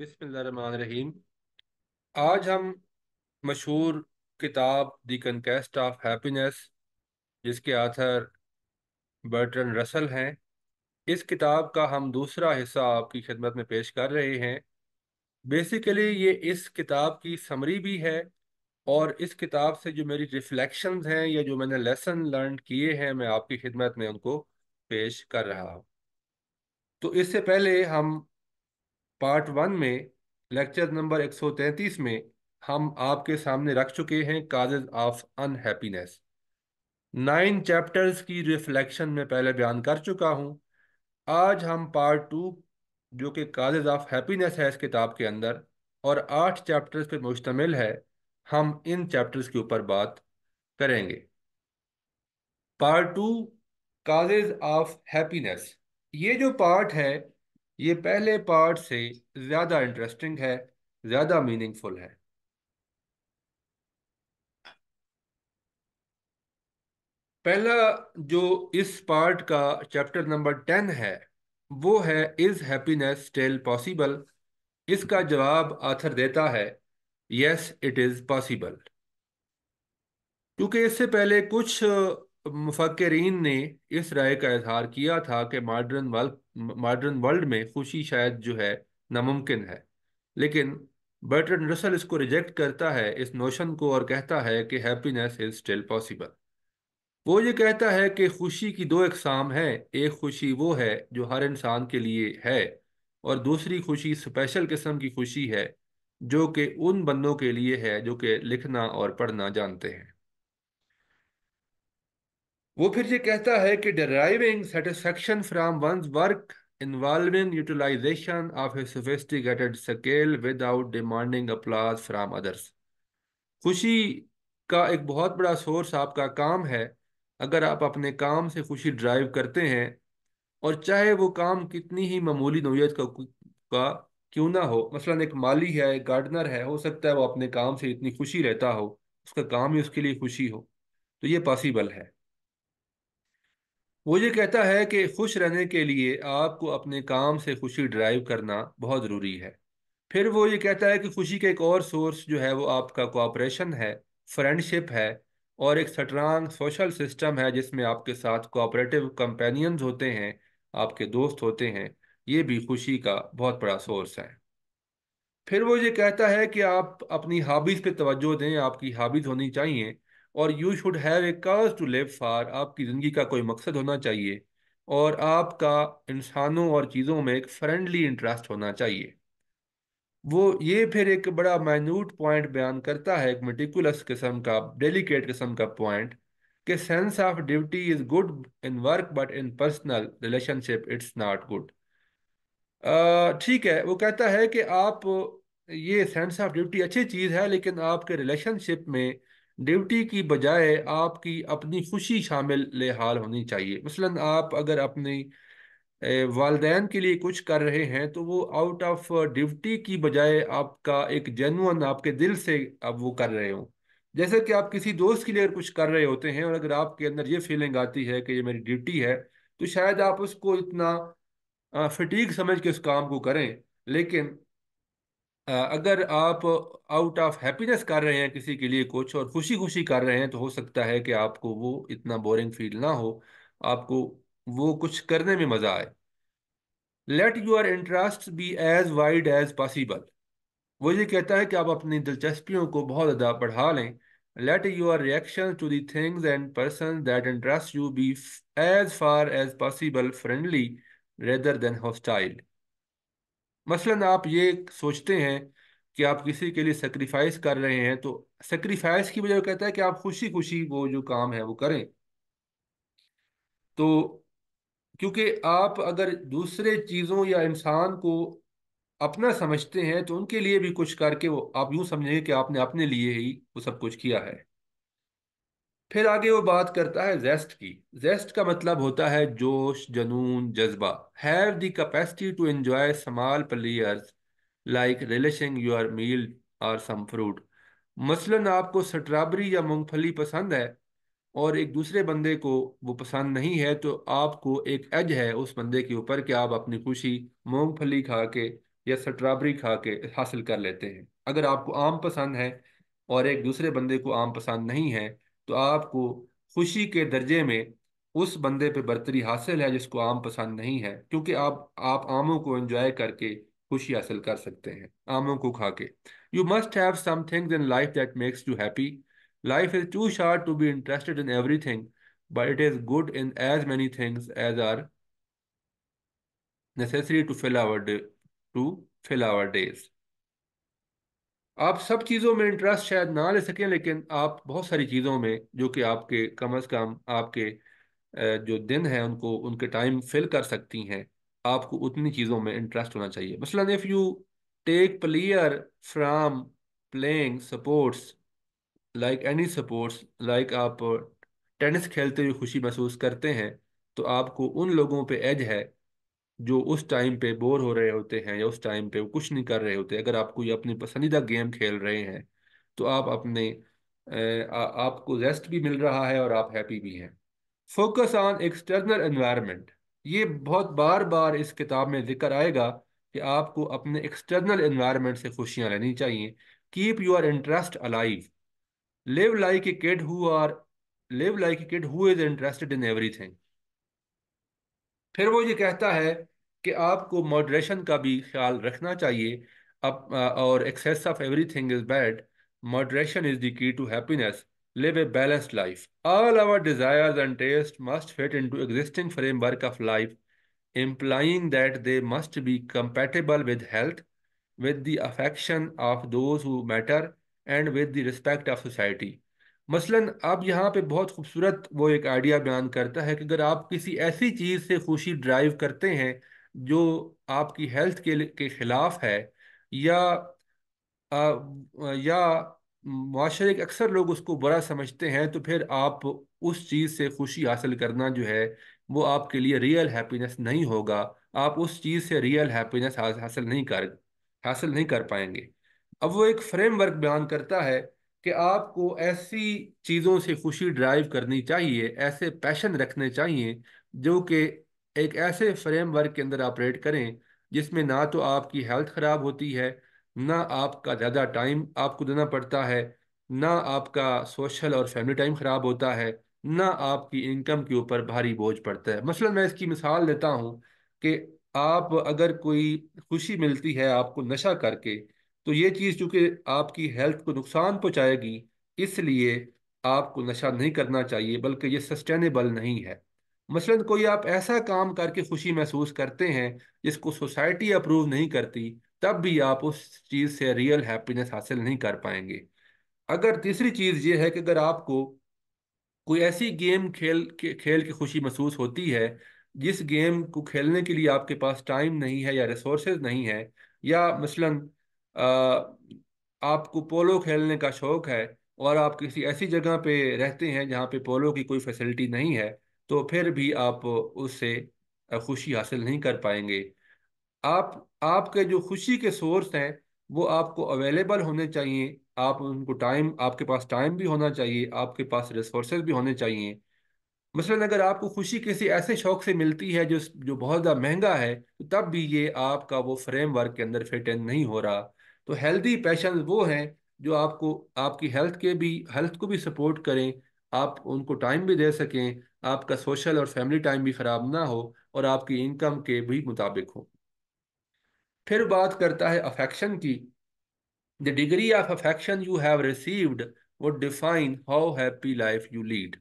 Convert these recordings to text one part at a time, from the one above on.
बिस्मिल्लाहिर्रहमानिर्रहीम आज हम मशहूर किताब दी कंकेस्ट ऑफ हैप्पीनेस जिसके आथर बर्टन रसल हैं इस किताब का हम दूसरा हिस्सा आपकी खिदमत में पेश कर रहे हैं बेसिकली ये इस किताब की समरी भी है और इस किताब से जो मेरी रिफ्लेक्शंस हैं या जो मैंने लेसन लर्न किए हैं मैं आपकी खिदमत में उनको पेश कर रहा हूँ तो इससे पहले हम पार्ट वन में लेक्चर नंबर 133 में हम आपके सामने रख चुके हैं causes of unhappiness nine chapters की रिफ्लेक्शन में पहले बयान कर चुका हूँ आज हम पार्ट टू जो कि काजेज ऑफ हैप्पीनेस है इस किताब के अंदर और आठ चैप्टर्स पर मुश्तमिल है हम इन चैप्टर्स के ऊपर बात करेंगे part two causes of happiness ये जो पार्ट है ये पहले पार्ट से ज़्यादा इंटरेस्टिंग है ज़्यादा मीनिंगफुल है पहला जो इस पार्ट का चैप्टर नंबर टेन है वो है इज़ हैप्पीनेस स्टिल पॉसिबल इसका जवाब आथर देता है यस इट इज़ पॉसिबल क्योंकि इससे पहले कुछ तो मुफक्रीन ने इस राय का इजहार किया था कि मॉडर्न वर्ल्ड मॉडर्न वर्ल्ड में खुशी शायद जो है नामुमकिन है लेकिन बर्टन रसल इसको रिजेक्ट करता है इस नोशन को और कहता है कि हैप्पीनेस इज स्टिल पॉसिबल वो ये कहता है कि खुशी की दो अकसाम हैं एक खुशी वो है जो हर इंसान के लिए है और दूसरी खुशी स्पेशल किस्म की खुशी है जो कि उन बंदों के लिए है जो कि लिखना और पढ़ना जानते हैं वो फिर ये कहता है कि deriving satisfaction from one's work involving utilization of a sophisticated skill without demanding applause from others खुशी का एक बहुत बड़ा सोर्स आपका काम है अगर आप अपने काम से खुशी ड्राइव करते हैं और चाहे वो काम कितनी ही मामूली नोयत का का क्यों ना हो मसलन एक माली है एक गार्डनर है हो सकता है वो अपने काम से इतनी खुशी रहता हो उसका काम ही उसके लिए खुशी हो तो ये पॉसिबल है वो ये कहता है कि खुश रहने के लिए आपको अपने काम से खुशी ड्राइव करना बहुत ज़रूरी है फिर वो ये कहता है कि खुशी का एक और सोर्स जो है वो आपका कोऑपरेशन है फ्रेंडशिप है और एक स्ट्रांग सोशल सिस्टम है जिसमें आपके साथ कोऑपरेटिव कंपेनियंस होते हैं आपके दोस्त होते हैं ये भी खुशी का बहुत बड़ा सोर्स है फिर वो ये कहता है कि आप अपनी हॉबीज़ पे तवज्जो दें आपकी हॉबीज़ होनी चाहिए और you should have a cause to live for आपकी ज़िंदगी का कोई मकसद होना चाहिए और आपका इंसानों और चीज़ों में एक फ्रेंडली इंटरेस्ट होना चाहिए वो ये फिर एक बड़ा माइन्यूट पॉइंट बयान करता है एक मेटिकुलस किस्म का डेलिकेट किस्म का पॉइंट कि sense of duty is good in work but in personal relationship it's not good ठीक है वो कहता है कि आप ये सेंस ऑफ ड्यूटी अच्छी चीज़ है लेकिन आपके रिलेशनशिप में ड्यूटी की बजाय आपकी अपनी खुशी शामिल लेहाल होनी चाहिए मसलन आप अगर अपनी वालदेन के लिए कुछ कर रहे हैं तो वो आउट ऑफ ड्यूटी की बजाय आपका एक जेनुअन आपके दिल से आप वो कर रहे हो जैसे कि आप किसी दोस्त के लिए कुछ कर रहे होते हैं और अगर आपके अंदर ये फीलिंग आती है कि ये मेरी ड्यूटी है तो शायद आप उसको इतना फटीक समझ के उस काम को करें लेकिन अगर आप आउट ऑफ हैप्पीनेस कर रहे हैं किसी के लिए कुछ और खुशी खुशी कर रहे हैं तो हो सकता है कि आपको वो इतना बोरिंग फील ना हो आपको वो कुछ करने में मज़ा आए let your interest be as wide as possible वो ये कहता है कि आप अपनी दिलचस्पियों को बहुत ज़्यादा बढ़ा लें let your reaction to the things and person that interest you be as far as possible friendly rather than hostile मसलन आप ये सोचते हैं कि आप किसी के लिए सेक्रीफाइस कर रहे हैं तो सेक्रीफाइस की वजह कहता है कि आप खुशी खुशी वो जो काम है वो करें तो क्योंकि आप अगर दूसरे चीज़ों या इंसान को अपना समझते हैं तो उनके लिए भी कुछ करके वो आप यूं समझेंगे कि आपने अपने लिए ही वो सब कुछ किया है फिर आगे वो बात करता है जेस्ट की जेस्ट का मतलब होता है जोश जनून जज्बा have the capacity to enjoy small pleasures like relishing your meal और सम फ्रूट मसलन आपको स्ट्रॉबेरी या मूंगफली पसंद है और एक दूसरे बंदे को वो पसंद नहीं है तो आपको एक एज है उस बंदे के ऊपर कि आप अपनी खुशी मूंगफली खा के या स्ट्रॉबेरी खा के हासिल कर लेते हैं अगर आपको आम पसंद है और एक दूसरे बंदे को आम पसंद नहीं है तो आपको खुशी के दर्जे में उस बंदे पे बर्तरी हासिल है जिसको आम पसंद नहीं है क्योंकि आप आप आमों को एंजॉय करके खुशी हासिल कर सकते हैं आमों को खा के you must have some things in life that makes you happy life is too short to be interested in everything but it is good in as many things as are necessary to fill our day to fill our days आप सब चीज़ों में interest शायद ना ले सकें लेकिन आप बहुत सारी चीज़ों में जो कि आपके कम अज़ कम आपके जो दिन हैं उनको उनके टाइम फिल कर सकती हैं आपको उतनी चीज़ों में इंटरेस्ट होना चाहिए मसलन if you take pleasure from playing sports like any sports like आप टेनिस खेलते हुए खुशी महसूस करते हैं तो आपको उन लोगों पे एज है जो उस टाइम पे बोर हो रहे होते हैं या उस टाइम पे वो कुछ नहीं कर रहे होते अगर आप कोई अपने पसंदीदा गेम खेल रहे हैं तो आप अपने आ, आपको रेस्ट भी मिल रहा है और आप हैप्पी भी हैं फोकस ऑन एक्सटर्नल एनवायरनमेंट ये बहुत बार बार इस किताब में जिक्र आएगा कि आपको अपने एक्सटर्नल एनवायरनमेंट से खुशियाँ लेनी चाहिए keep your interest alive live like a kid who are live like a kid who is interested in everything फिर वो ये कहता है कि आपको मॉड्रेशन का भी ख्याल रखना चाहिए अप, और excess of everything is bad moderation is the key to happiness live a balanced life all our desires and taste must fit into existing framework of life implying that they must be compatible with health with the affection of those who matter and with the respect of society मसलन आप यहाँ पे बहुत खूबसूरत वो एक idea बयान करता है कि अगर आप किसी ऐसी चीज़ से खुशी ड्राइव करते हैं जो आपकी हेल्थ के के ख़िलाफ़ है या आ, या माशरे के अक्सर लोग उसको बुरा समझते हैं तो फिर आप उस चीज़ से खुशी हासिल करना जो है वो आपके लिए रियल हैप्पीनेस नहीं होगा आप उस चीज़ से रियल हैप्पीनेस हासिल नहीं कर हासिल नहीं कर पाएंगे अब वो एक फ्रेमवर्क बयान करता है कि आपको ऐसी चीज़ों से खुशी ड्राइव करनी चाहिए ऐसे पैशन रखने चाहिए जो कि एक ऐसे फ्रेमवर्क के अंदर ऑपरेट करें जिसमें ना तो आपकी हेल्थ ख़राब होती है ना आपका ज़्यादा टाइम आपको देना पड़ता है ना आपका सोशल और फैमिली टाइम ख़राब होता है ना आपकी इनकम के ऊपर भारी बोझ पड़ता है मसलन मैं इसकी मिसाल देता हूँ कि आप अगर कोई खुशी मिलती है आपको नशा करके तो ये चीज़ चूँकि आपकी हेल्थ को नुकसान पहुँचाएगी इसलिए आपको नशा नहीं करना चाहिए बल्कि ये सस्टेनेबल नहीं है मसलन कोई आप ऐसा काम करके खुशी महसूस करते हैं जिसको सोसाइटी अप्रूव नहीं करती तब भी आप उस चीज़ से रियल हैप्पीनेस हासिल नहीं कर पाएंगे अगर तीसरी चीज़ ये है कि अगर आपको कोई ऐसी गेम खेल के खेल की खुशी महसूस होती है जिस गेम को खेलने के लिए आपके पास टाइम नहीं है या रिसोर्स नहीं है या मसलन आपको पोलो खेलने का शौक़ है और आप किसी ऐसी जगह पे रहते हैं जहाँ पे पोलो की कोई फैसिलिटी नहीं है तो फिर भी आप उससे खुशी हासिल नहीं कर पाएंगे आप आपके जो खुशी के सोर्स हैं वो आपको अवेलेबल होने चाहिए आप उनको टाइम आपके पास टाइम भी होना चाहिए आपके पास रिसोर्स भी होने चाहिए मसलन अगर आपको खुशी किसी ऐसे शौक़ से मिलती है जो जो बहुत ज़्यादा महंगा है तो तब भी ये आपका वो फ्रेम वर्क के अंदर फिट नहीं हो रहा तो हेल्दी पैशन वो हैं जो आपको आपकी हेल्थ के भी हेल्थ को भी सपोर्ट करें आप उनको टाइम भी दे सकें आपका सोशल और फैमिली टाइम भी ख़राब ना हो और आपकी इनकम के भी मुताबिक हो फिर बात करता है अफेक्शन की the degree of affection you have received वो define how happy life you lead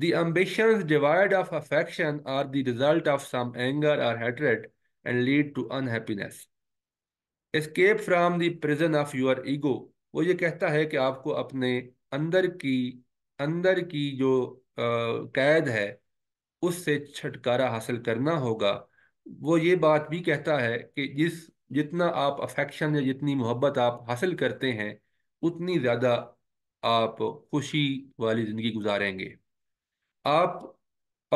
the ambition divide of affection are the result of some anger or hatred and lead to unhappiness escape from the prison of your ego वो ये कहता है कि आपको अपने अंदर की अंदर की जो आ, कैद है उससे छुटकारा हासिल करना होगा वो ये बात भी कहता है कि जिस जितना आप अफेक्शन या जितनी मोहब्बत आप हासिल करते हैं उतनी ज़्यादा आप खुशी वाली ज़िंदगी गुजारेंगे आप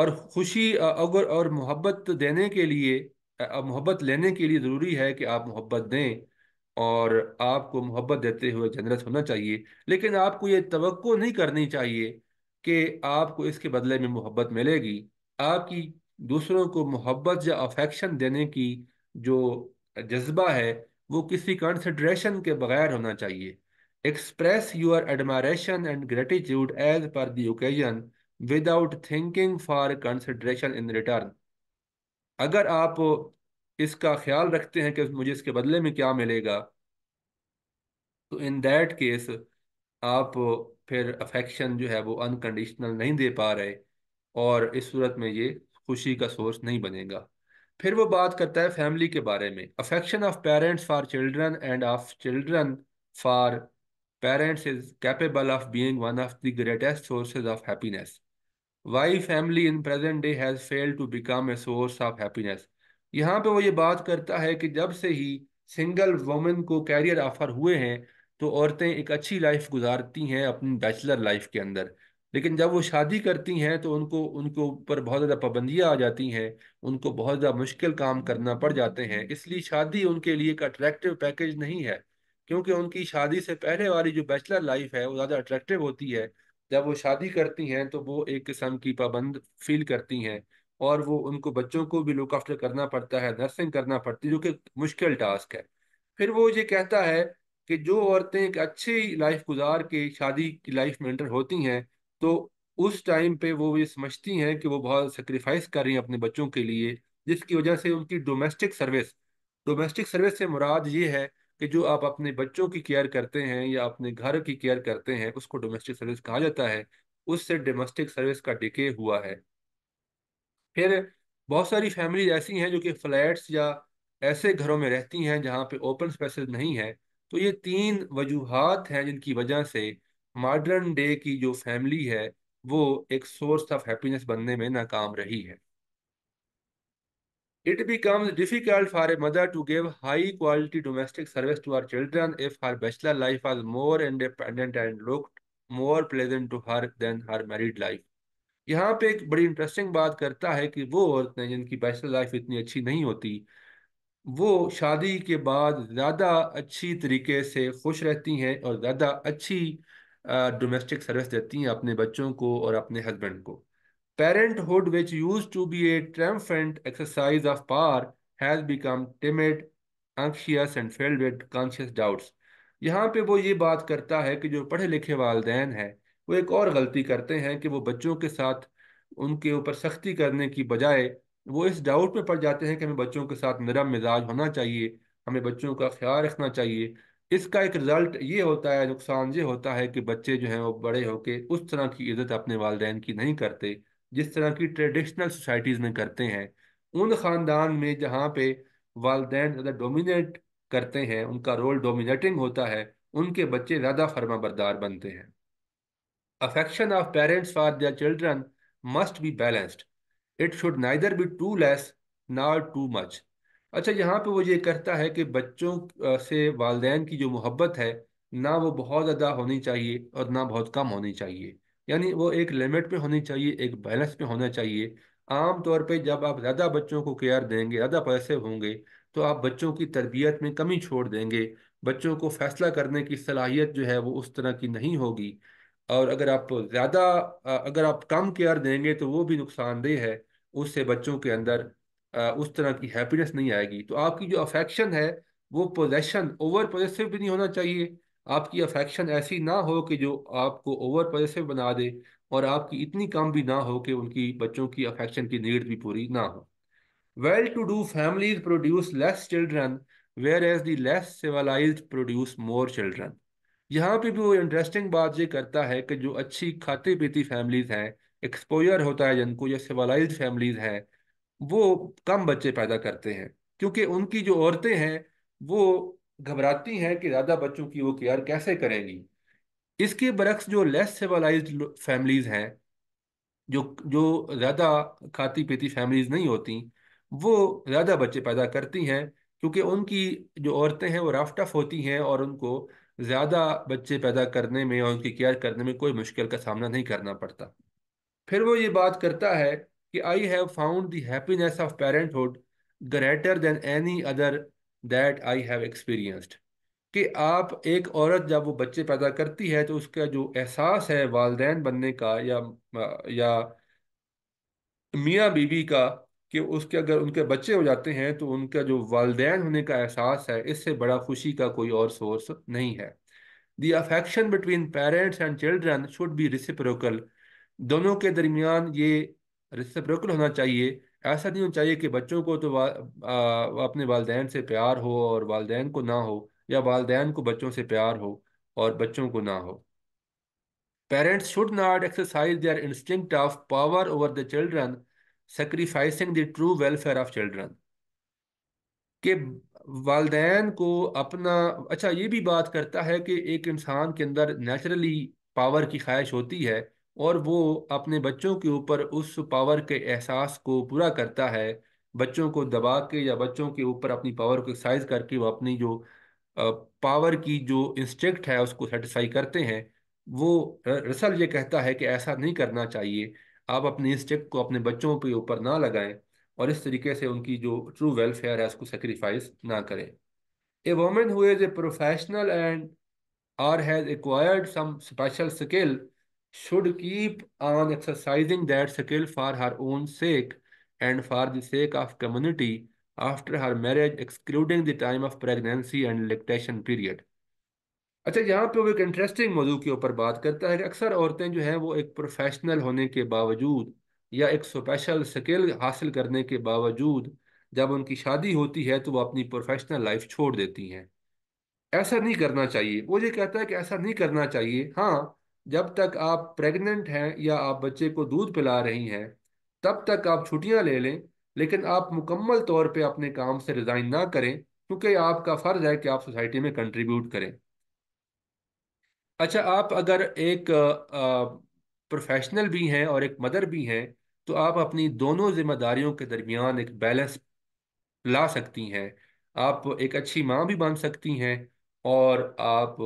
और खुशी अगर और मोहब्बत देने के लिए अब मोहब्बत लेने के लिए ज़रूरी है कि आप मोहब्बत दें और आपको मोहब्बत देते हुए जनरस होना चाहिए लेकिन आपको ये तो नहीं करनी चाहिए कि आपको इसके बदले में मोहब्बत मिलेगी आपकी दूसरों को मोहब्बत या अफेक्शन देने की जो जज्बा है वो किसी कंसड्रेशन के बगैर होना चाहिए express your admiration and gratitude as per the occasion without thinking for consideration in return अगर आप इसका ख्याल रखते हैं कि मुझे इसके बदले में क्या मिलेगा तो इन दैट केस आप फिर अफेक्शन जो है वो अनकंडीशनल नहीं दे पा रहे और इस सूरत में ये खुशी का सोर्स नहीं बनेगा फिर वो बात करता है फैमिली के बारे में affection of parents for children and of children for parents is capable of being one of the greatest sources of happiness why family in present day has fail to become a source of happiness यहाँ पे वो ये बात करता है कि जब से ही सिंगल वुमेन को कैरियर ऑफर हुए हैं तो औरतें एक अच्छी लाइफ गुजारती हैं अपनी बैचलर लाइफ के अंदर लेकिन जब वो शादी करती हैं तो उनको उनके ऊपर बहुत ज़्यादा पाबंदियाँ आ जाती हैं उनको बहुत ज़्यादा मुश्किल काम करना पड़ जाते हैं इसलिए शादी उनके लिए एक अट्रैक्टिव पैकेज नहीं है क्योंकि उनकी शादी से पहले वाली जो बैचलर लाइफ है वो ज़्यादा अट्रैक्टिव होती है जब वो शादी करती हैं तो वो एक किस्म की पाबंद फील करती हैं और वो उनको बच्चों को भी लुक आफ्टर करना पड़ता है नर्सिंग करना पड़ती है जो कि मुश्किल टास्क है फिर वो ये कहता है कि जो औरतें एक अच्छी लाइफ गुजार के शादी की लाइफ में एंटर होती हैं तो उस टाइम पे वो ये समझती हैं कि वो बहुत सेक्रीफाइस कर रही हैं अपने बच्चों के लिए जिसकी वजह से उनकी डोमेस्टिक सर्विस डोमेस्टिक सर्विस से मुराद ये है कि जो आप अपने बच्चों की केयर करते हैं या अपने घर की केयर करते हैं उसको डोमेस्टिक सर्विस कहा जाता है उससे डोमेस्टिक सर्विस का डिके हुआ है फिर बहुत सारी फैमिलीज ऐसी हैं जो कि फ्लैट्स या ऐसे घरों में रहती हैं जहाँ पे ओपन स्पेसेस नहीं है तो ये तीन वजूहत हैं जिनकी वजह से मॉडर्न डे की जो फैमिली है वो एक सोर्स ऑफ हैप्पीनेस बनने में नाकाम रही है It becomes difficult for a mother to give high quality domestic service to her children if her bachelor life was more independent and looked more pleasant to her than her married life. यहाँ पे एक बड़ी interesting बात करता है कि वो औरतें जिनकी बैचलर लाइफ इतनी अच्छी नहीं होती वो शादी के बाद ज़्यादा अच्छी तरीके से खुश रहती हैं और ज़्यादा अच्छी डोमेस्टिक सर्विस देती हैं अपने बच्चों को और अपने हस्बैंड को Parenthood, which used to be a triumphant exercise of power, has become timid, anxious and filled with conscious doubts. यहाँ पे वो ये बात करता है कि जो पढ़े लिखे वालदेन हैं वो एक और गलती करते हैं कि वो बच्चों के साथ उनके ऊपर सख्ती करने की बजाय वो इस डाउट में पड़ जाते हैं कि हमें बच्चों के साथ नरम मिजाज होना चाहिए हमें बच्चों का ख्याल रखना चाहिए इसका एक रिज़ल्ट ये होता है नुकसान ये होता है कि बच्चे जो हैं वो बड़े होके उस तरह की इज़्ज़त अपने वालदेन की नहीं करते जिस तरह की ट्रेडिशनल सोसाइटीज़ में करते हैं उन ख़ानदान में जहाँ पे वालदे ज़्यादा डोमिनेट करते हैं उनका रोल डोमिनेटिंग होता है उनके बच्चे ज़्यादा फर्मा बरदार बनते हैं affection of parents for their children must be balanced it should neither be too less not too much अच्छा यहाँ पे वो ये करता है कि बच्चों से वालदेन की जो मोहब्बत है ना वो बहुत ज़्यादा होनी चाहिए और ना बहुत कम होनी चाहिए यानी वो एक लिमिट पे होनी चाहिए एक बैलेंस पे होना चाहिए आम तौर पे जब आप ज़्यादा बच्चों को केयर देंगे ज़्यादा पैसे होंगे तो आप बच्चों की तरबियत में कमी छोड़ देंगे बच्चों को फैसला करने की सलाहियत जो है वो उस तरह की नहीं होगी और अगर आप ज़्यादा अगर आप कम केयर देंगे तो वो भी नुकसानदेह है उससे बच्चों के अंदर उस तरह की हैप्पीनेस नहीं आएगी तो आपकी जो अफेक्शन है वो पोजेशन ओवर पोजेसिव भी नहीं होना चाहिए आपकी अफेक्शन ऐसी ना हो कि जो आपको ओवर पैसे बना दे और आपकी इतनी कम भी ना हो कि उनकी बच्चों की अफेक्शन की नीड भी पूरी ना हो well to do families produce less children whereas the less civilise produce more children यहाँ पे भी वो इंटरेस्टिंग बात ये करता है कि जो अच्छी खाती पीती फैमिलीज हैं एक्सपोजर होता है जिनको या सिविलाइज फैमिलीज हैं वो कम बच्चे पैदा करते हैं क्योंकि उनकी जो औरतें हैं वो घबराती हैं कि ज़्यादा बच्चों की वो केयर कैसे करेंगी इसके बरक्स जो लेस सिविलाइज फैमिलीज़ हैं जो जो ज़्यादा खाती पीती फैमिलीज़ नहीं होती वो ज़्यादा बच्चे पैदा करती हैं क्योंकि उनकी जो औरतें हैं वो राफ्ट ऑफ होती हैं और उनको ज़्यादा बच्चे पैदा करने में और उनकी केयर करने में कोई मुश्किल का सामना नहीं करना पड़ता फिर वो ये बात करता है कि I have found the happiness of of parenthood greater than any other that I have experienced कि आप एक औरत जब वो बच्चे पैदा करती है तो उसका जो एहसास है वालदेन बनने का या या मियाँ बीबी का कि उसके अगर उनके बच्चे हो जाते हैं तो उनका जो वालदेन होने का एहसास है इससे बड़ा खुशी का कोई और सोर्स नहीं है the affection between parents and children should be reciprocal दोनों के दरमियान ये रिसिप्रोकल होना चाहिए ऐसा नहीं होना चाहिए कि बच्चों को तो वा, आ, अपने वालदेन से प्यार हो और वालदेन को ना हो या वालदेन को बच्चों से प्यार हो और बच्चों को ना हो parents should not exercise their instinct of power over the children sacrificing the true welfare of children के वालदेन को अपना अच्छा ये भी बात करता है कि एक इंसान के अंदर नेचुरली पावर की ख्वाहिश होती है और वो अपने बच्चों के ऊपर उस पावर के एहसास को पूरा करता है बच्चों को दबा के या बच्चों के ऊपर अपनी पावर को एक्सरसाइज करके वो अपनी जो पावर की जो इंस्टिक्ट है उसको सेटिस्फाई करते हैं वो रसल ये कहता है कि ऐसा नहीं करना चाहिए आप अपने इंस्टिक्ट को अपने बच्चों के ऊपर ना लगाएं और इस तरीके से उनकी जो ट्रू वेलफेयर है उसको सेक्रीफाइस ना करें a women who professional and or has acquired some special skill should keep on exercising that skill for her own sake and for the sake of community after her marriage excluding the time of pregnancy and lactation period अच्छा यहाँ पे वो एक interesting मौजू के ऊपर बात करता है कि अक्सर औरतें जो हैं वो एक प्रोफेशनल होने के बावजूद या एक स्पेशल स्किल हासिल करने के बावजूद जब उनकी शादी होती है तो वो अपनी प्रोफेशनल लाइफ छोड़ देती हैं ऐसा नहीं करना चाहिए वो ये कहता है कि ऐसा नहीं करना चाहिए हाँ जब तक आप प्रेग्नेंट हैं या आप बच्चे को दूध पिला रही हैं तब तक आप छुट्टियां ले लें लेकिन आप मुकम्मल तौर पे अपने काम से रिज़ाइन ना करें क्योंकि आपका फ़र्ज़ है कि आप सोसाइटी में कंट्रीब्यूट करें अच्छा आप अगर एक प्रोफेशनल भी हैं और एक मदर भी हैं तो आप अपनी दोनों जिम्मेदारियों के दरमियान एक बैलेंस ला सकती हैं आप एक अच्छी माँ भी बन सकती हैं और आप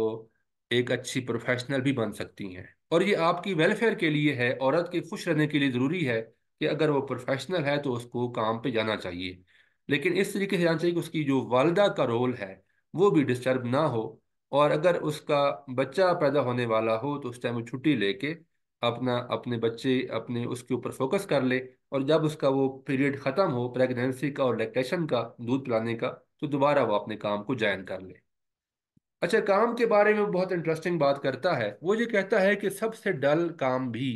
एक अच्छी प्रोफेशनल भी बन सकती हैं और ये आपकी वेलफेयर के लिए है औरत के खुश रहने के लिए ज़रूरी है कि अगर वो प्रोफेशनल है तो उसको काम पे जाना चाहिए लेकिन इस तरीके से जाना चाहिए कि उसकी जो वालदा का रोल है वो भी डिस्टर्ब ना हो और अगर उसका बच्चा पैदा होने वाला हो तो उस टाइम वो छुट्टी लेके अपना अपने बच्चे अपने उसके ऊपर फोकस कर ले और जब उसका वो पीरियड ख़त्म हो प्रेगनेंसी का और लैक्टेशन का दूध पिलाने का तो दोबारा वो अपने काम को ज्वाइन कर ले अच्छा काम के बारे में बहुत इंटरेस्टिंग बात करता है वो ये कहता है कि सबसे डल काम भी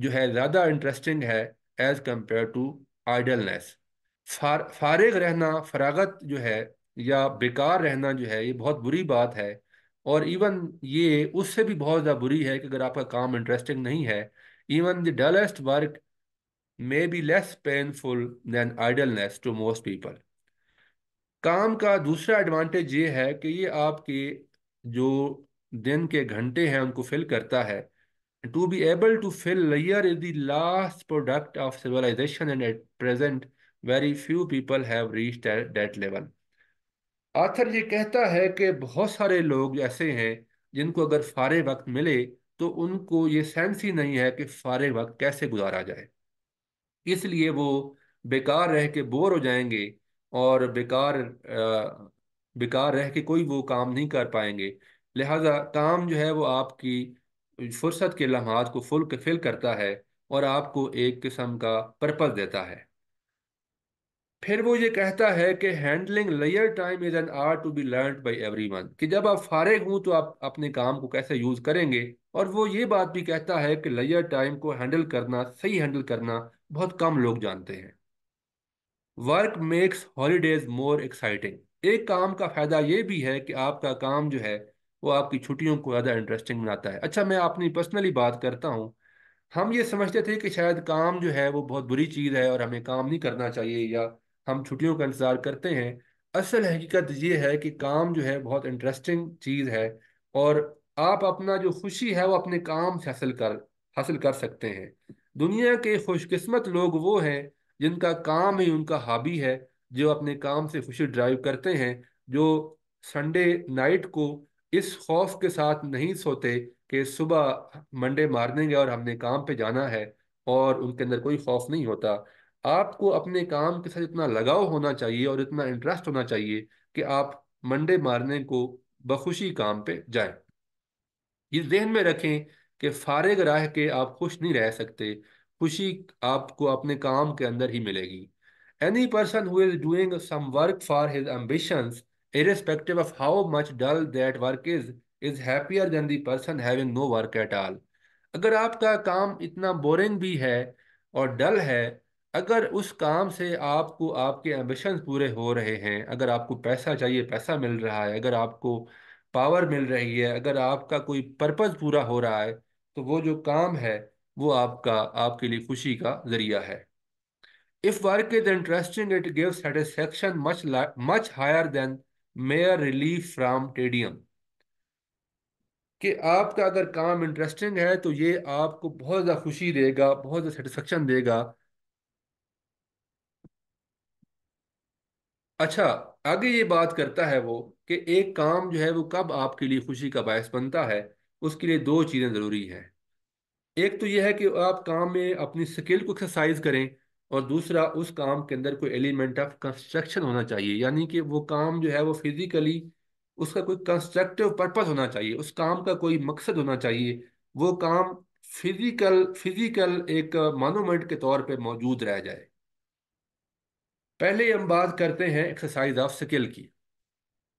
जो है ज़्यादा इंटरेस्टिंग है एज़ कंपेयर टू आइडलनेस फार फारिग रहना फरागत जो है या बेकार रहना जो है ये बहुत बुरी बात है और इवन ये उससे भी बहुत ज़्यादा बुरी है कि अगर आपका काम इंटरेस्टिंग नहीं है even the dullest work may be less painful than idleness to most people काम का दूसरा एडवांटेज ये है कि ये आपके जो दिन के घंटे हैं उनको फिल करता है to be able to fill लेयर is the last product of civilisation and at present very few people have reach that level author ये कहता है कि बहुत सारे लोग ऐसे हैं जिनको अगर फारे वक्त मिले तो उनको ये सेंस ही नहीं है कि फारे वक्त कैसे गुजारा जाए इसलिए वो बेकार रह के बोर हो जाएंगे और बेकार बेकार रह के कोई वो काम नहीं कर पाएंगे लिहाजा काम जो है वो आपकी फुर्सत के लम्हा को फुल फिल करता है और आपको एक किस्म का पर्पज़ देता है फिर वो ये कहता है कि हैंडलिंग लेयर time is an art to be learn by everyone कि जब आप फारग हों तो आप अपने काम को कैसे यूज़ करेंगे और वो ये बात भी कहता है कि लेयर टाइम को हैंडल करना सही हैंडल करना बहुत कम लोग जानते हैं work makes holidays more exciting एक काम का फ़ायदा ये भी है कि आपका काम जो है वो आपकी छुट्टियों को ज़्यादा इंटरेस्टिंग बनाता है अच्छा मैं अपनी पर्सनली बात करता हूँ हम ये समझते थे कि शायद काम जो है वो बहुत बुरी चीज़ है और हमें काम नहीं करना चाहिए या हम छुट्टियों का इंतज़ार करते हैं असल हकीकत ये है कि काम जो है बहुत इंटरेस्टिंग चीज़ है और आप अपना जो खुशी है वो अपने काम से हासिल कर हासिल कर सकते हैं दुनिया के खुशकिस्मत लोग वो हैं जिनका काम ही उनका हाबी है जो अपने काम से खुशी ड्राइव करते हैं जो संडे नाइट को इस खौफ के साथ नहीं सोते कि सुबह मंडे देंगे और हमने काम पे जाना है और उनके अंदर कोई खौफ नहीं होता आपको अपने काम के साथ इतना लगाव होना चाहिए और इतना इंटरेस्ट होना चाहिए कि आप मंडे मारने को बखुशी काम पे जाएं ये जहन में रखें कि फारग राह के आप खुश नहीं रह सकते खुशी आपको अपने काम के अंदर ही मिलेगी any person who is doing some work for his ambitions irrespective of how much dull that work is is happier than the person having no work at all अगर आपका काम इतना बोरिंग भी है और डल है अगर उस काम से आपको आपके एम्बिशन पूरे हो रहे हैं अगर आपको पैसा चाहिए पैसा मिल रहा है अगर आपको पावर मिल रही है अगर आपका कोई पर्पज़ पूरा हो रहा है तो वो जो काम है वो आपका आपके लिए खुशी का जरिया है if work is interesting it give satisfaction much much higher than mere relief from tedium कि आपका अगर काम इंटरेस्टिंग है तो ये आपको बहुत ज़्यादा खुशी देगा बहुत ज़्यादा सेटिस्फेक्शन देगा अच्छा आगे ये बात करता है वो कि एक काम जो है वो कब आपके लिए खुशी का बायस बनता है उसके लिए दो चीज़ें ज़रूरी हैं एक तो यह है कि आप काम में अपनी स्किल को एक्सरसाइज करें और दूसरा उस काम के अंदर कोई एलिमेंट ऑफ कंस्ट्रक्शन होना चाहिए यानी कि वो काम जो है वो फिजिकली उसका कोई कंस्ट्रक्टिव पर्पस होना चाहिए उस काम का कोई मकसद होना चाहिए वो काम फिजिकल फिजिकल एक मानोमेंट के तौर पे मौजूद रह जाए पहले हम बात करते हैं एक्सरसाइज ऑफ स्किल की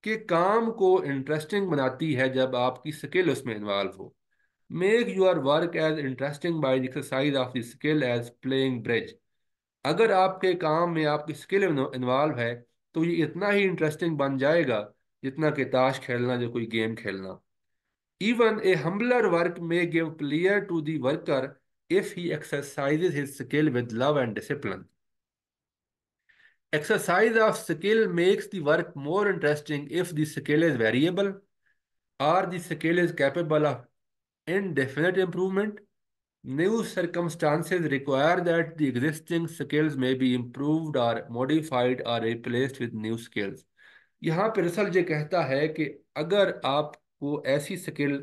कि काम को इंटरेस्टिंग बनाती है जब आपकी स्किल उसमें इन्वॉल्व हो make your work as interesting by exercise of the skill as playing bridge अगर आपके काम में आपकी स्किल इन्वॉल्व है तो ये इतना ही इंटरेस्टिंग बन जाएगा जितना कि ताश खेलना जो कोई गेम खेलना even a humbler work may give pleasure to the worker if he exercise his skill with love and discipline exercise of skill makes the work more interesting if the skill is variable or the skill is capable of indefinite improvement, new circumstances require that the existing skills may be improved or modified or replaced with new skills. यहाँ पर रिसल ये कहता है कि अगर आपको ऐसी skill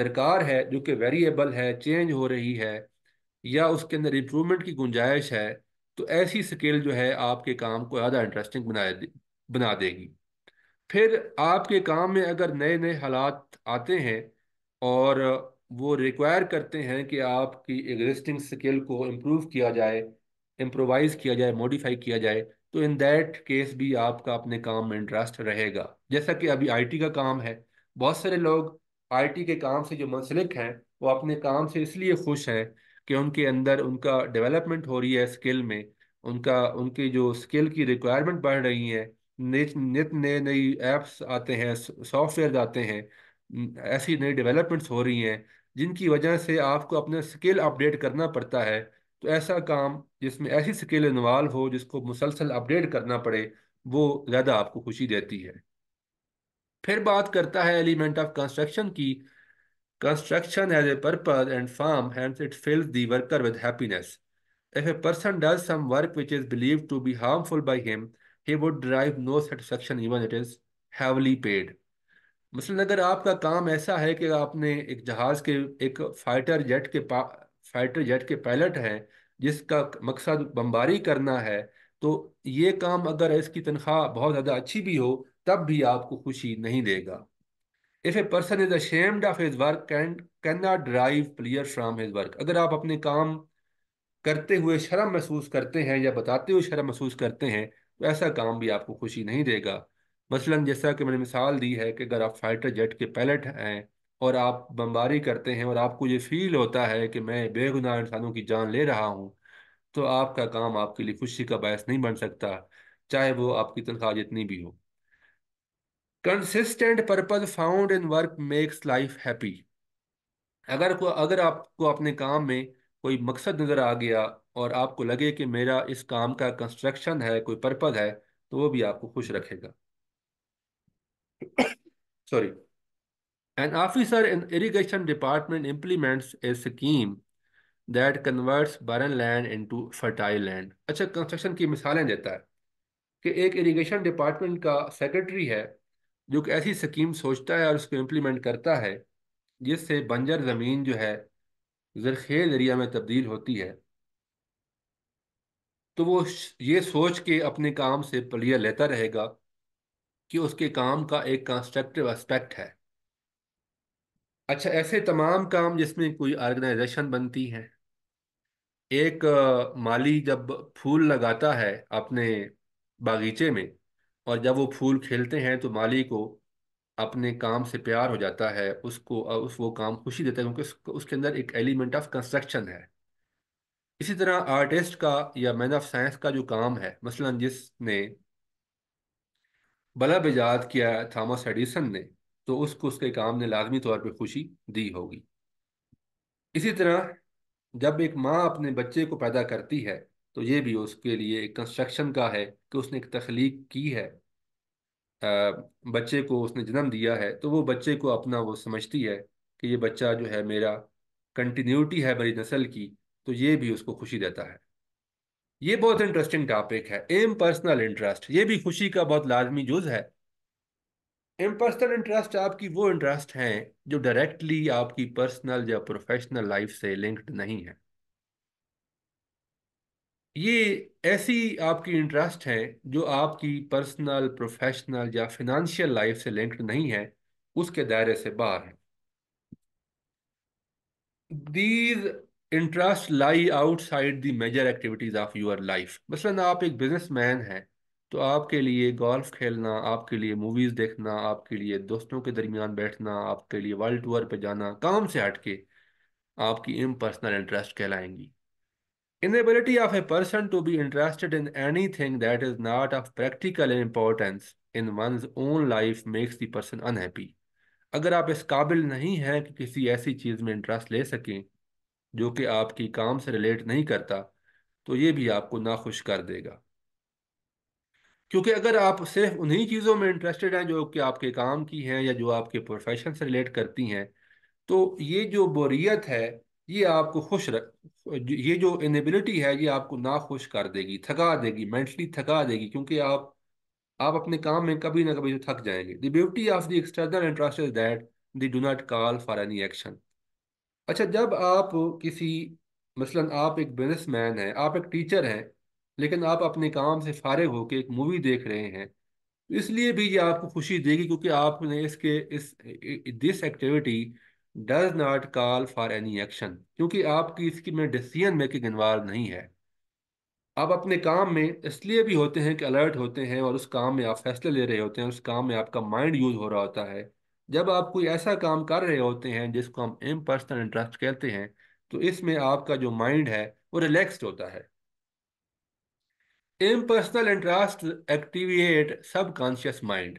दरकार है जो कि वेरिएबल है चेंज हो रही है या उसके अंदर इम्प्रूवमेंट की गुंजाइश है तो ऐसी स्किल जो है आपके काम को ज़्यादा इंटरेस्टिंग बनाए बना देगी फिर आपके काम में अगर नए नए हालात आते हैं और वो रिक्वायर करते हैं कि आपकी एग्जिस्टिंग स्किल को इम्प्रूव किया जाए इम्प्रोवाइज़ किया जाए मॉडिफाई किया जाए तो इन दैट केस भी आपका अपने काम में इंटरेस्ट रहेगा जैसा कि अभी आईटी का काम है बहुत सारे लोग आईटी के काम से जो मुंसलिक हैं वो अपने काम से इसलिए खुश हैं कि उनके अंदर उनका डेवलपमेंट हो रही है स्किल में उनका उनकी जो स्किल की रिक्वायरमेंट बढ़ रही है नित नित नए नई ऐप्स आते हैं सॉफ्टवेयर आते हैं ऐसी नई डेवलपमेंट्स हो रही हैं जिनकी वजह से आपको अपना स्किल अपडेट करना पड़ता है तो ऐसा काम जिसमें ऐसी स्किल इन्वॉल्व हो जिसको मुसलसल अपडेट करना पड़े वो ज़्यादा आपको खुशी देती है फिर बात करता है एलिमेंट ऑफ कंस्ट्रक्शन की construction as a purpose and form hand it fills the worker with happiness if a person does some work which is believe to be harmful by him he would derive no satisfaction even it is heavily paid मसलन अगर आपका काम ऐसा है कि आपने एक जहाज़ के एक फाइटर जेट के पा फाइटर जेट के पायलट हैं जिसका मकसद बमबारी करना है तो ये काम अगर इसकी तनख्वाह बहुत ज़्यादा अच्छी भी हो तब भी आपको खुशी नहीं देगा if a person is ashamed of his work can can not derive pleasure from his work अगर आप अपने काम करते हुए शर्म महसूस करते हैं या बताते हुए शर्म महसूस करते हैं तो ऐसा काम भी आपको खुशी नहीं देगा मसलन जैसा कि मैंने मिसाल दी है कि अगर आप फाइटर जेट के पायलट हैं और आप बमबारी करते हैं और आपको ये फील होता है कि मैं बेगुनाह इंसानों की जान ले रहा हूँ तो आपका काम आपके लिए खुशी का बायस नहीं बन सकता चाहे वो आपकी तनख्वाह जितनी भी हो consistent purpose found in work makes life happy अगर को अगर आपको अपने काम में कोई मकसद नज़र आ गया और आपको लगे कि मेरा इस काम का कंस्ट्रक्शन है कोई पर्पज है तो वो भी आपको खुश रखेगा sorry an officer in irrigation department implements a scheme that converts barren land into fertile land अच्छा कंस्ट्रक्शन की मिसालें देता है कि एक इरिगेशन डिपार्टमेंट का सेक्रेटरी है जो कि ऐसी स्कीम सोचता है और उसको इम्प्लीमेंट करता है जिससे बंजर ज़मीन जो है जरखेज एरिया में तब्दील होती है तो वो ये सोच के अपने काम से पलिया लेता रहेगा कि उसके काम का एक कंस्ट्रक्टिव एस्पेक्ट है अच्छा ऐसे तमाम काम जिसमें कोई ऑर्गेनाइजेशन बनती है एक माली जब फूल लगाता है अपने बागीचे में और जब वो फूल खेलते हैं तो माली को अपने काम से प्यार हो जाता है उसको उस वो काम खुशी देता है क्योंकि उसके अंदर एक एलिमेंट ऑफ कंस्ट्रक्शन है इसी तरह आर्टिस्ट का या मैन ऑफ साइंस का जो काम है मसलन जिसने बला ईजाद किया थॉमस एडिसन ने तो उसको उसके काम ने लाजमी तौर पर खुशी दी होगी इसी तरह जब एक माँ अपने बच्चे को पैदा करती है तो ये भी उसके लिए एक कंस्ट्रक्शन का है कि उसने एक तख्लीक की है आ, बच्चे को उसने जन्म दिया है तो वो बच्चे को अपना वो समझती है कि ये बच्चा जो है मेरा कंटिन्यूटी है मेरी नस्ल की तो ये भी उसको खुशी देता है ये बहुत इंटरेस्टिंग टॉपिक है एम पर्सनल इंटरेस्ट ये भी खुशी का बहुत लाजमी जुज है एम पर्सनल इंटरेस्ट आपकी वो इंटरेस्ट हैं जो डायरेक्टली आपकी पर्सनल या प्रोफेशनल लाइफ से लिंक्ड नहीं है ये ऐसी आपकी इंटरेस्ट हैं जो आपकी पर्सनल प्रोफेशनल या फिनंशियल लाइफ से लिंक्ड नहीं है उसके दायरे से बाहर है these interest lie outside the major activities of your life मसलन आप एक बिजनेसमैन हैं तो आपके लिए गोल्फ खेलना आपके लिए मूवीज़ देखना आपके लिए दोस्तों के दरमियान बैठना आपके लिए वर्ल्ड टूर पर जाना काम से हटके आपकी पर्सनल इंटरेस्ट कहलाएंगी inability of a person to be interested in anything that is not of practical importance in one own life makes the person unhappy अगर आप इस काबिल नहीं हैं कि किसी ऐसी चीज़ में इंटरेस्ट ले सकें जो कि आपकी काम से रिलेट नहीं करता तो ये भी आपको नाखुश कर देगा क्योंकि अगर आप सिर्फ उन्हीं चीज़ों में इंटरेस्टेड हैं जो कि आपके काम की हैं या जो आपके प्रोफेशन से रिलेट करती हैं तो ये जो बोरियत है ये आपको खुश रख ये जो इनबिलिटी है ये आपको नाखुश कर देगी थका देगी मेंटली थका देगी क्योंकि आप आप अपने काम में कभी ना कभी तो थक जाएंगे the beauty of the external interest is that they do not call for any action अच्छा जब आप किसी मसलन आप एक बिजनेसमैन हैं आप एक टीचर हैं लेकिन आप अपने काम से फारिग होकर एक मूवी देख रहे हैं तो इसलिए भी ये आपको खुशी देगी क्योंकि आपने इसके इस this activity does not call for any action क्योंकि आपकी इसकी में डिसीजन मेकिंग इन्वॉल्व नहीं है आप अपने काम में इसलिए भी होते हैं कि अलर्ट होते हैं और उस काम में आप फैसले ले रहे होते हैं उस काम में आपका माइंड यूज हो रहा होता है जब आप कोई ऐसा काम कर रहे होते हैं जिसको हम इम पर्सनल इंटरेस्ट कहते हैं तो इसमें आपका जो माइंड है वो रिलैक्स्ड होता है impersonal interest activate subconscious mind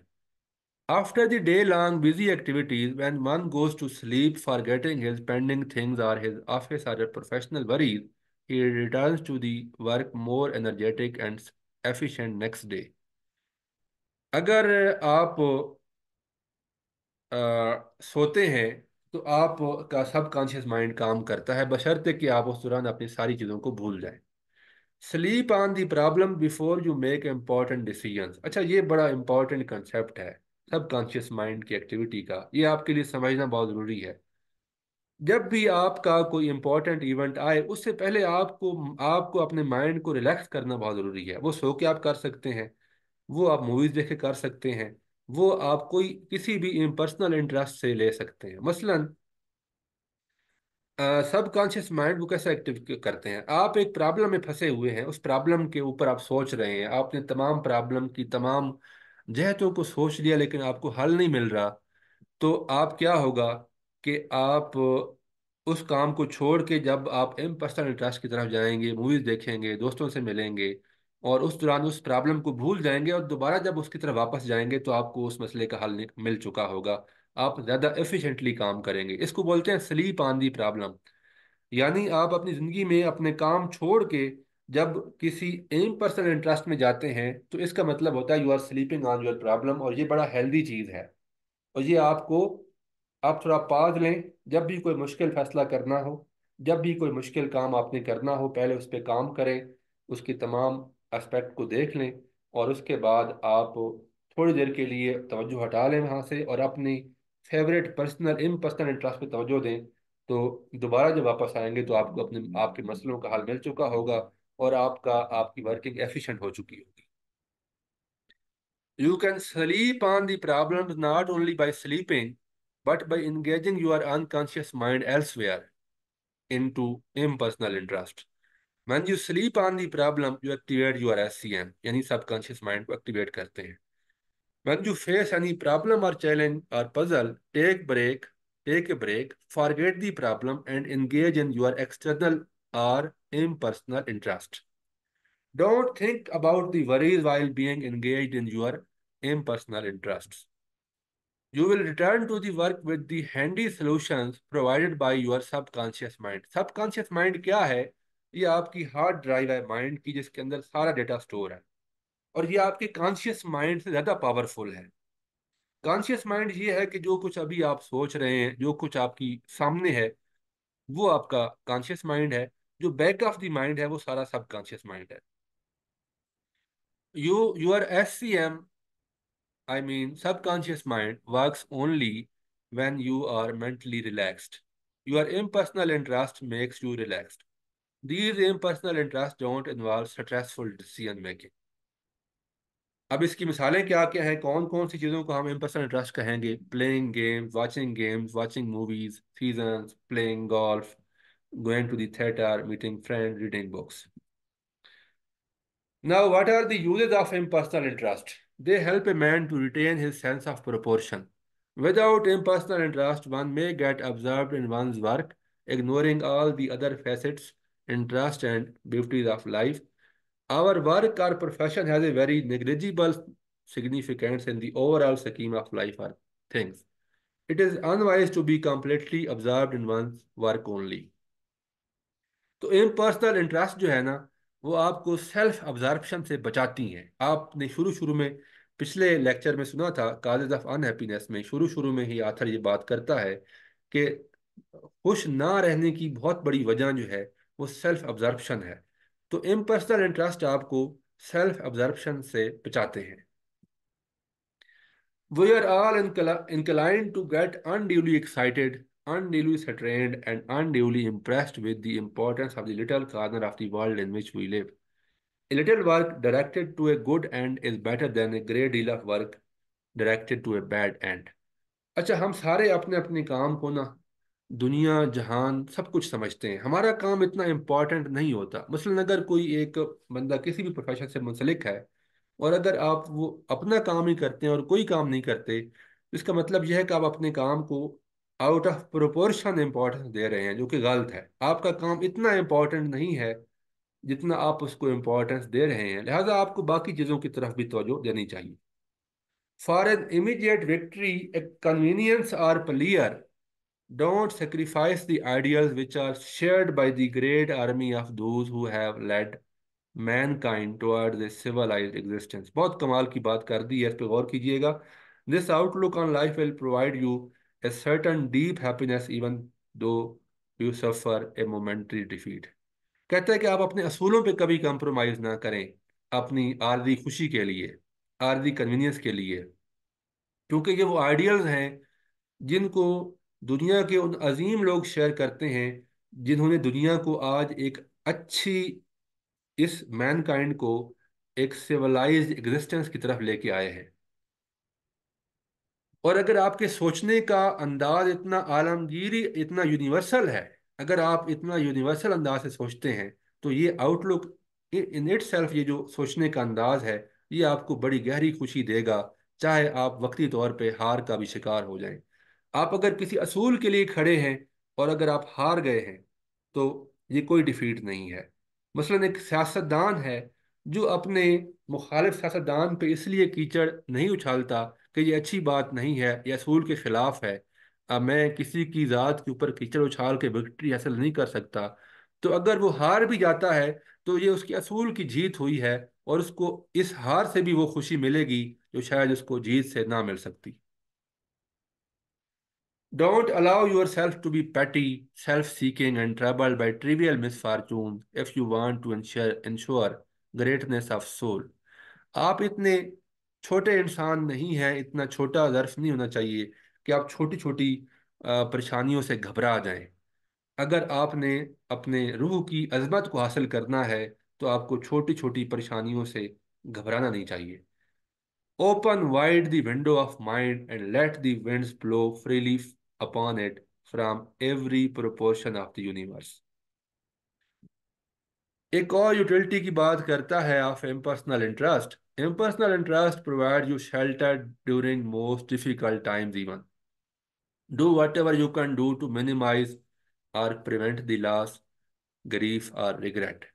after the day long busy activities when one goes to sleep forgetting his pending things or his office or professional worries he returns to the work more energetic and efficient next day अगर आप सोते हैं तो आप का सब subconscious mind काम करता है बशर्ते कि आप उस दौरान अपनी सारी चीज़ों को भूल जाए sleep on the problem before you make important decisions अच्छा ये बड़ा इंपॉर्टेंट कंसेप्ट है सब कॉन्शियस माइंड की एक्टिविटी का ये आपके लिए समझना बहुत ज़रूरी है जब भी आपका कोई इंपॉर्टेंट इवेंट आए उससे पहले आपको आपको अपने माइंड को रिलैक्स करना बहुत ज़रूरी है वो सो के आप कर सकते हैं वो आप मूवीज़ देख के कर सकते हैं वो आप कोई किसी भी पर्सनल इंटरेस्ट से ले सकते हैं मसलन सब कॉन्शियस माइंड को कैसे एक्टिव करते हैं आप एक प्रॉब्लम में फंसे हुए हैं उस प्रॉब्लम के ऊपर आप सोच रहे हैं आपने तमाम प्रॉब्लम की तमाम जहतों को सोच लिया लेकिन आपको हल नहीं मिल रहा तो आप क्या होगा कि आप उस काम को छोड़ के जब आप इम पर्सनल इंटरेस्ट की तरफ जाएंगे मूवीज़ देखेंगे दोस्तों से मिलेंगे और उस दौरान उस प्रॉब्लम को भूल जाएंगे और दोबारा जब उसकी तरफ वापस जाएंगे तो आपको उस मसले का हल मिल चुका होगा आप ज़्यादा एफिशिएंटली काम करेंगे इसको बोलते हैं स्लीप ऑन दी प्रॉब्लम यानी आप अपनी ज़िंदगी में अपने काम छोड़ के जब किसी एम पर्सन इंटरेस्ट में जाते हैं तो इसका मतलब होता है you are sleeping on your problem और ये बड़ा हेल्दी चीज़ है और ये आपको आप थोड़ा पाज लें जब भी कोई मुश्किल फैसला करना हो जब भी कोई मुश्किल काम आपने करना हो पहले उस पर काम करें उसकी तमाम एस्पेक्ट को देख लें और उसके बाद आप थोड़ी देर के लिए तवज्जो हटा लें वहाँ से और अपनी favourite personal impersonal interest पर तवज्जो दें तो दोबारा जब वापस आएंगे तो आपको अपने आपके मसलों का हल मिल चुका होगा और आपका आपकी वर्किंग एफिशिएंट हो चुकी होगी you sleep on sleep on the problems not only by sleeping, but by unconscious mind elsewhere mind to impersonal interest When you sleep on the problem, you activate your SCM, any subconscious mind to activate When you face any problem or challenge or puzzle, take break, take a break, forget the problem and engage in your external or impersonal interest. Don't think about the worries while being engaged in your impersonal interests. You will return to the work with the handy solutions provided by your subconscious mind. Subconscious mind क्या है? ये आपकी hard drive है mind की जिसके अंदर सारा data store है और ये आपके कॉन्शियस माइंड से ज़्यादा पावरफुल है कॉन्शियस माइंड ये है कि जो कुछ अभी आप सोच रहे हैं जो कुछ आपकी सामने है वो आपका कॉन्शियस माइंड है जो बैक ऑफ द माइंड है वो सारा सब कॉन्शियस माइंड है यू एस see um I mean subconscious mind mind only when you are are relaxed your impersonal interest makes you relaxed These impersonal interests don't involve stressful decision making. अब इसकी मिसालें क्या क्या हैं कौन कौन सी चीज़ों को हम इम्पर्सनल इंटरेस्ट कहेंगे playing games watching games watching movies seasons playing golf going to the theatre meeting friend reading books now what are the uses of impersonal interest they help a man to retain his sense of proportion Without impersonal interest, one may get absorbed in one's work, ignoring all the other facets interest and beauties of life. Our work or profession has a very negligible significance in the overall scheme of life or things. It is unwise to be completely absorbed in one's work only. तो impersonal interest जो है ना वो आपको self observation से बचाती हैं आपने शुरू शुरू में पिछले लेक्चर में सुना था काजेज ऑफ अनहैप्पीनेस में शुरू शुरू में ही आथर ये बात करता है कि खुश ना रहने की बहुत बड़ी वजह जो है वो सेल्फ ऑब्जर्वेशन है तो इम्पर्सनल इंटरेस्ट आपको सेल्फ ऑब्जर्वेशन से बचाते हैं we are all incline to get unduly excited unduly strained and unduly impressed with the importance of the little corner of the world in which we live a little work directed to a good end is better than a great deal of work directed to a bad end अच्छा हम सारे अपने अपने काम को ना दुनिया जहान सब कुछ समझते हैं हमारा काम इतना इम्पॉर्टेंट नहीं होता मसलन अगर कोई एक बंदा किसी भी प्रोफेशन से मुंसलिक है और अगर आप वो अपना काम ही करते हैं और कोई काम नहीं करते तो इसका मतलब यह है कि आप अपने काम को आउट ऑफ प्रोपोर्शन इम्पोर्टेंस दे रहे हैं जो कि गलत है आपका काम इतना इम्पोर्टेंट नहीं है जितना आप उसको इम्पोर्टेंस दे रहे हैं लिहाजा आपको बाकी चीज़ों की तरफ भी तोजो देनी चाहिए for an immediate victory a convenience or pleasure Don't sacrifice the ideals which are shared by the great army of those who have led mankind towards a civilized existence. बहुत कमाल की बात कर दी है इस पर गौर कीजिएगा This outlook on life will provide you a certain deep happiness even though you suffer a momentary defeat. कहता है कि आप अपने असूलों पे कभी कंप्रोमाइज ना करें अपनी आर्जी खुशी के लिए आर्जी कन्वीनियंस के लिए क्योंकि ये वो आइडियल्स हैं जिनको दुनिया के उन अजीम लोग शेयर करते हैं जिन्होंने दुनिया को आज एक अच्छी इस मैनकाइंड को एक सिविलाइज एग्जिस्टेंस की तरफ लेके आए हैं और अगर आपके सोचने का अंदाज इतना आलमगीरी इतना यूनिवर्सल है अगर आप इतना यूनिवर्सल अंदाज से सोचते हैं तो ये आउटलुक इन इट सेल्फ ये जो सोचने का अंदाज है ये आपको बड़ी गहरी खुशी देगा चाहे आप वक्ती तौर पे हार का भी शिकार हो जाएं आप अगर किसी असूल के लिए खड़े हैं और अगर आप हार गए हैं तो ये कोई डिफीट नहीं है मसलन एक सियासतदान है जो अपने मुखालिफ सियासतदान पे इसलिए कीचड़ नहीं उछालता कि ये अच्छी बात नहीं है या असूल के ख़िलाफ़ है अब मैं किसी की ज़ात के ऊपर कीचड़ उछाल के विक्ट्री हासिल नहीं कर सकता तो अगर वो हार भी जाता है तो ये उसके असूल की जीत हुई है और उसको इस हार से भी वो खुशी मिलेगी जो शायद उसको जीत से ना मिल सकती Don't allow yourself to be petty, self-seeking and troubled by trivial misfortunes if you want to ensure, ensure greatness of soul. आप इतने छोटे इंसान नहीं हैं इतना छोटा दर्श नहीं होना चाहिए कि आप छोटी छोटी परेशानियों से घबरा जाएं। अगर आपने अपने रूह की अजमत को हासिल करना है तो आपको छोटी छोटी परेशानियों से घबराना नहीं चाहिए open wide the window of mind and let the winds blow freely upon it from every proportion of the universe. एक और यूटिलिटी की बात करता है of impersonal interest impersonal interest provide you shelter during most difficult times even do whatever you can do to minimise or prevent the loss grief or regret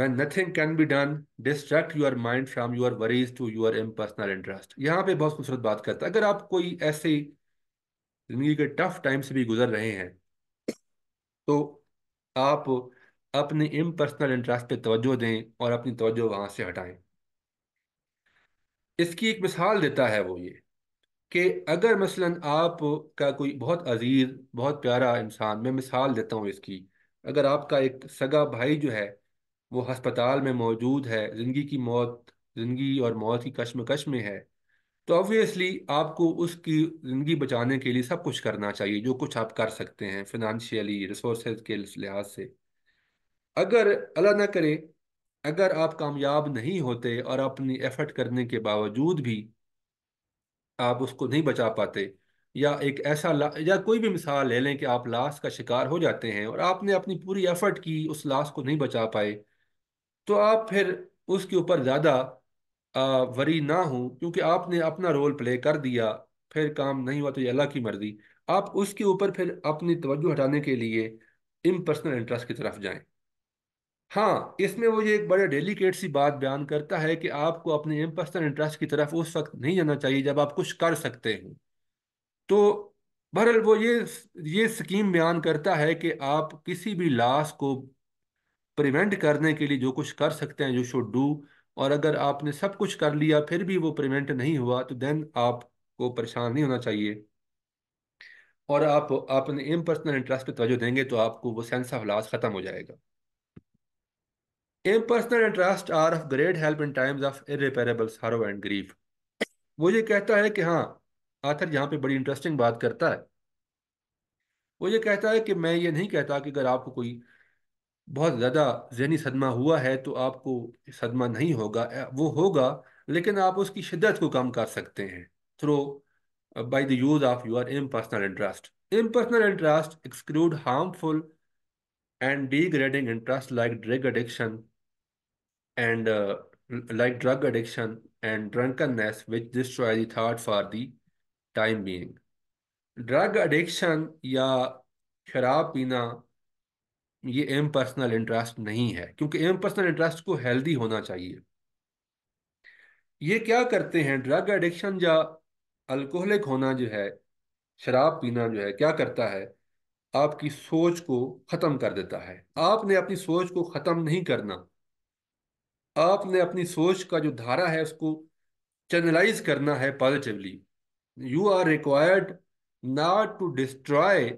when nothing can be done distract your mind from your worries to your impersonal interest यहाँ पे बहुत खूबसूरत बात करता है अगर आप कोई ऐसी जिंदगी के टफ टाइम से भी गुजर रहे हैं तो आप अपने इम पर्सनल इंटरेस्ट पे तवज्जो दें और अपनी तवज्जो वहाँ से हटाएं इसकी एक मिसाल देता है वो ये कि अगर मसलन आप का कोई बहुत अजीज बहुत प्यारा इंसान मैं मिसाल देता हूँ इसकी अगर आपका एक सगा भाई जो है वो हस्पताल में मौजूद है ज़िंदगी की मौत ज़िंदगी और मौत की कश्मकश में है तो ऑब्वियसली आपको उसकी ज़िंदगी बचाने के लिए सब कुछ करना चाहिए जो कुछ आप कर सकते हैं फिनंशियली रिसोर्स के लिहाज से अगर अल्लाह ना करे अगर आप कामयाब नहीं होते और अपनी एफर्ट करने के बावजूद भी आप उसको नहीं बचा पाते या एक ऐसा या कोई भी मिसाल ले लें कि आप लाश का शिकार हो जाते हैं और आपने अपनी पूरी एफर्ट की उस लाश को नहीं बचा पाए तो आप फिर उसके ऊपर ज़्यादा वरी ना हो क्योंकि आपने अपना रोल प्ले कर दिया फिर काम नहीं हुआ तो ये अल्लाह की मर्जी आप उसके ऊपर फिर अपनी तवज्जो हटाने के लिए इम पर्सनल इंटरेस्ट की तरफ जाएं हाँ इसमें वो ये एक बड़े डेलिकेट सी बात बयान करता है कि आपको अपने इम पर्सनल इंटरेस्ट की तरफ उस वक्त नहीं जाना चाहिए जब आप कुछ कर सकते हो तो बहरहाल वो ये ये स्कीम बयान करता है कि आप किसी भी लाश को प्रिवेंट करने के लिए जो कुछ कर सकते हैं यू शुड डू और अगर आपने सब कुछ कर लिया फिर भी वो प्रिवेंट नहीं हुआ तो देन आपको परेशान नहीं होना चाहिए और आप अपने इम पर्सनल इंटरेस्ट पे तवज्जो देंगे तो आपको वो सेंस ऑफ लॉस ख़त्म हो जाएगा impersonal interest are of great help in times of irreparable sorrow and grief वो ये कहता है कि हाँ आथर यहाँ पे बड़ी इंटरेस्टिंग बात करता है वो ये कहता है कि मैं ये नहीं कहता कि अगर आपको कोई बहुत ज़्यादा जहनी सदमा हुआ है तो आपको सदमा नहीं होगा वो होगा लेकिन आप उसकी शिद्दत को कम कर सकते हैं through by the use of your impersonal interest impersonal interest exclude harmful and degrading interest like drug addiction and like drug addiction and drunkenness which destroy thought for the time being drug addiction या शराब पीना ये M impersonal interest नहीं है क्योंकि impersonal interest को healthy होना चाहिए ये क्या करते हैं ड्रग एडिक्शन या अल्कोहलिक होना जो है शराब पीना जो है क्या करता है आपकी सोच को ख़त्म कर देता है आपने अपनी सोच को ख़त्म नहीं करना आपने अपनी सोच का जो धारा है उसको चैनलाइज करना है positively you are required not to destroy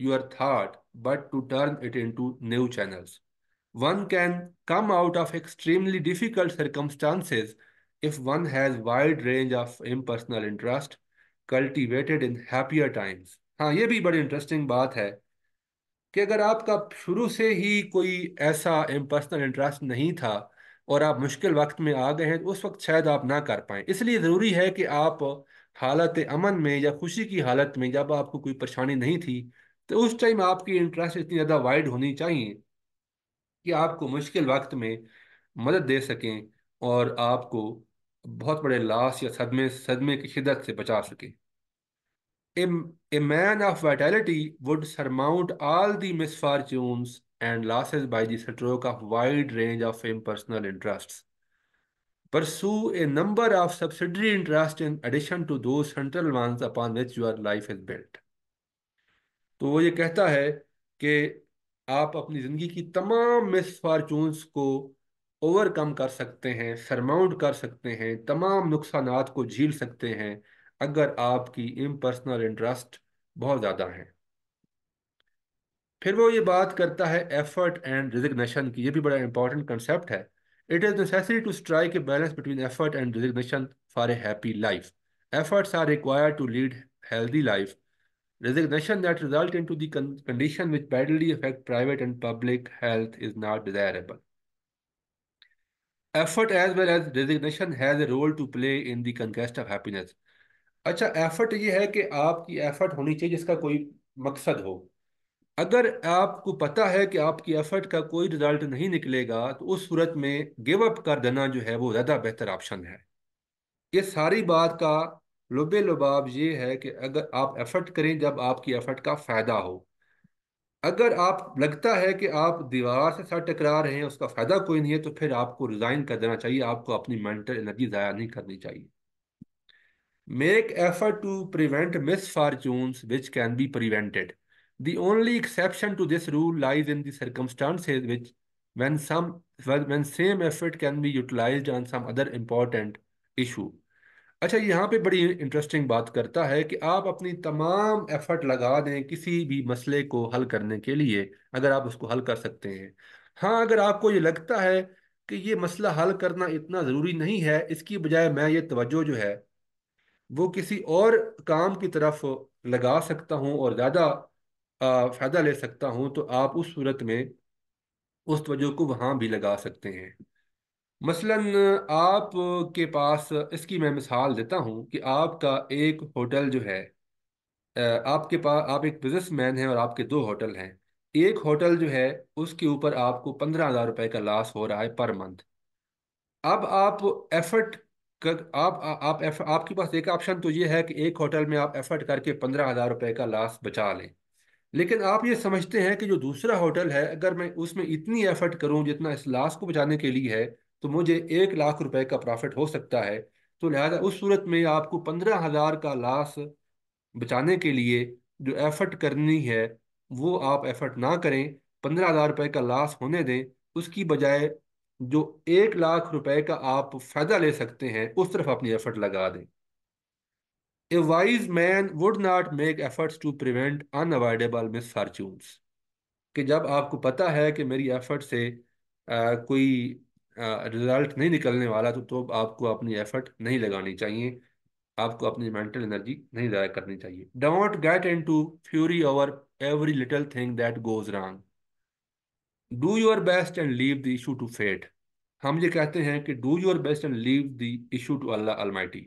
your thought but to turn it into new channels. One can come out of extremely difficult circumstances if one has wide range of impersonal interest cultivated in happier times. हाँ ये भी बड़ी interesting बात है कि अगर आपका शुरू से ही कोई ऐसा इम्पर्सनल इंटरेस्ट नहीं था और आप मुश्किल वक्त में आ गए हैं तो उस वक्त शायद आप ना कर पाएँ इसलिए ज़रूरी है कि आप हालत अमन में या खुशी की हालत में जब आपको कोई परेशानी नहीं थी तो उस टाइम आपकी इंटरेस्ट इतनी ज़्यादा वाइड होनी चाहिए कि आपको मुश्किल वक्त में मदद दे सकें और आपको बहुत बड़े लाश या सदमे सदमे की शिदत से बचा सकें man of vitality would surmount all the misfortunes and losses by the stroke of wide range of impersonal interest pursue a number of subsidiary interest in addition to those central ones upon which your life is built तो वो ये कहता है कि आप अपनी ज़िंदगी की तमाम मिस को ओवरकम कर सकते हैं सरमाउंट कर सकते हैं तमाम नुकसान को झील सकते हैं अगर आपकी इम्पर्सनल इंटरेस्ट बहुत ज़्यादा हैं फिर वो ये बात करता है एफर्ट एंड रिजिग्नेशन की ये भी बड़ा इंपॉर्टेंट कंसेप्ट है it is necessary to strike a balance between effort and resignation for a happy life efforts are required to lead healthy life Resignation that result into the con condition which badly affect private and public health is not desirable. Effort as well as resignation has a role to play in the conquest of happiness. अच्छा effort ये है कि आपकी effort होनी चाहिए जिसका कोई मकसद हो अगर आपको पता है कि आपकी एफर्ट का कोई रिजल्ट नहीं निकलेगा तो उस सूरत में गिव अप कर देना जो है वो ज़्यादा बेहतर ऑप्शन है ये सारी बात का लुबे लुबाब ये है कि अगर आप एफर्ट करें जब आपकी एफर्ट का फ़ायदा हो अगर आप लगता है कि आप दीवार से सर टकरा रहे हैं उसका फ़ायदा कोई नहीं है तो फिर आपको रिज़ाइन कर देना चाहिए आपको अपनी मेंटल एनर्जी ज़ाया नहीं करनी चाहिए make effort to prevent misfortune which can be prevented the only exception to this rule lies in the circumstances which when some effort can be can on utilized on some अच्छा यहाँ पे बड़ी interesting बात करता है कि आप अपनी तमाम एफर्ट लगा दें किसी भी मसले को हल करने के लिए अगर आप उसको हल कर सकते हैं हाँ अगर आपको ये लगता है कि ये मसला हल करना इतना ज़रूरी नहीं है इसकी बजाय मैं ये तवज्जो जो है वो किसी और काम की तरफ लगा सकता हूँ और ज़्यादा फ़ायदा ले सकता हूँ तो आप उस सूरत में उस तवज्जो को वहाँ भी लगा सकते हैं मसलन आप के पास इसकी मैं मिसाल देता हूँ कि आपका एक होटल जो है आपके पास आप एक बिजनेसमैन हैं और आपके दो होटल हैं एक होटल जो है उसके ऊपर आपको पंद्रह हज़ार रुपये का लॉस हो रहा है पर मंथ अब आप एफर्ट कर आप आप आपके पास एक ऑप्शन तो ये है कि एक होटल में आप एफर्ट करके पंद्रह हज़ार रुपये का लॉस बचा लें लेकिन आप ये समझते हैं कि जो दूसरा होटल है अगर मैं उसमें इतनी एफर्ट करूं जितना इस लॉस को बचाने के लिए है तो मुझे एक लाख रुपए का प्रॉफिट हो सकता है तो लिहाजा उस सूरत में आपको पंद्रह हज़ार का लॉस बचाने के लिए जो एफर्ट करनी है वो आप एफर्ट ना करें पंद्रह हज़ार रुपए का लॉस होने दें उसकी बजाय जो एक लाख रुपए का आप फ़ायदा ले सकते हैं उस तरफ अपनी एफर्ट लगा दें a wise man would not make efforts to prevent unavoidable misfortunes कि जब आपको पता है कि मेरी एफर्ट से आ, कोई रिजल्ट नहीं निकलने वाला तो, तो आपको अपनी एफर्ट नहीं लगानी चाहिए आपको अपनी मेंटल एनर्जी नहीं ज़ाया करनी चाहिए don't get into fury over every little thing that goes wrong do your best and leave the issue to fate हम ये कहते हैं कि do your best and leave the issue to Allah almighty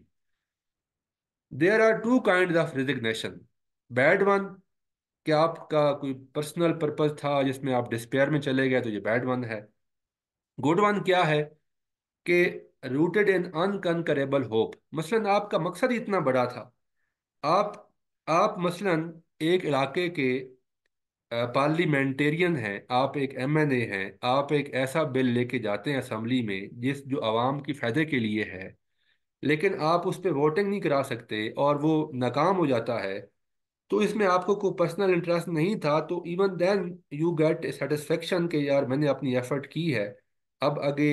there are two kind of resignation bad one क्या आपका कोई personal purpose था जिसमें आप डिस्पेयर में चले गए तो ये बैड वन है गुड वन क्या है कि रूटेड इन अनकनकरेबल होप मसलन आपका मकसद ही इतना बड़ा था आप आप मसलन एक इलाके के पार्लियामेंटेरियन हैं आप एक एम एन ए हैं आप एक ऐसा बिल लेके जाते हैं असम्बली में जिस जो आवाम की फ़ायदे के लिए है लेकिन आप उस पर वोटिंग नहीं करा सकते और वो नाकाम हो जाता है तो इसमें आपको कोई पर्सनल इंटरेस्ट नहीं था तो even then you get satisfaction के यार मैंने अपनी एफर्ट की है अब आगे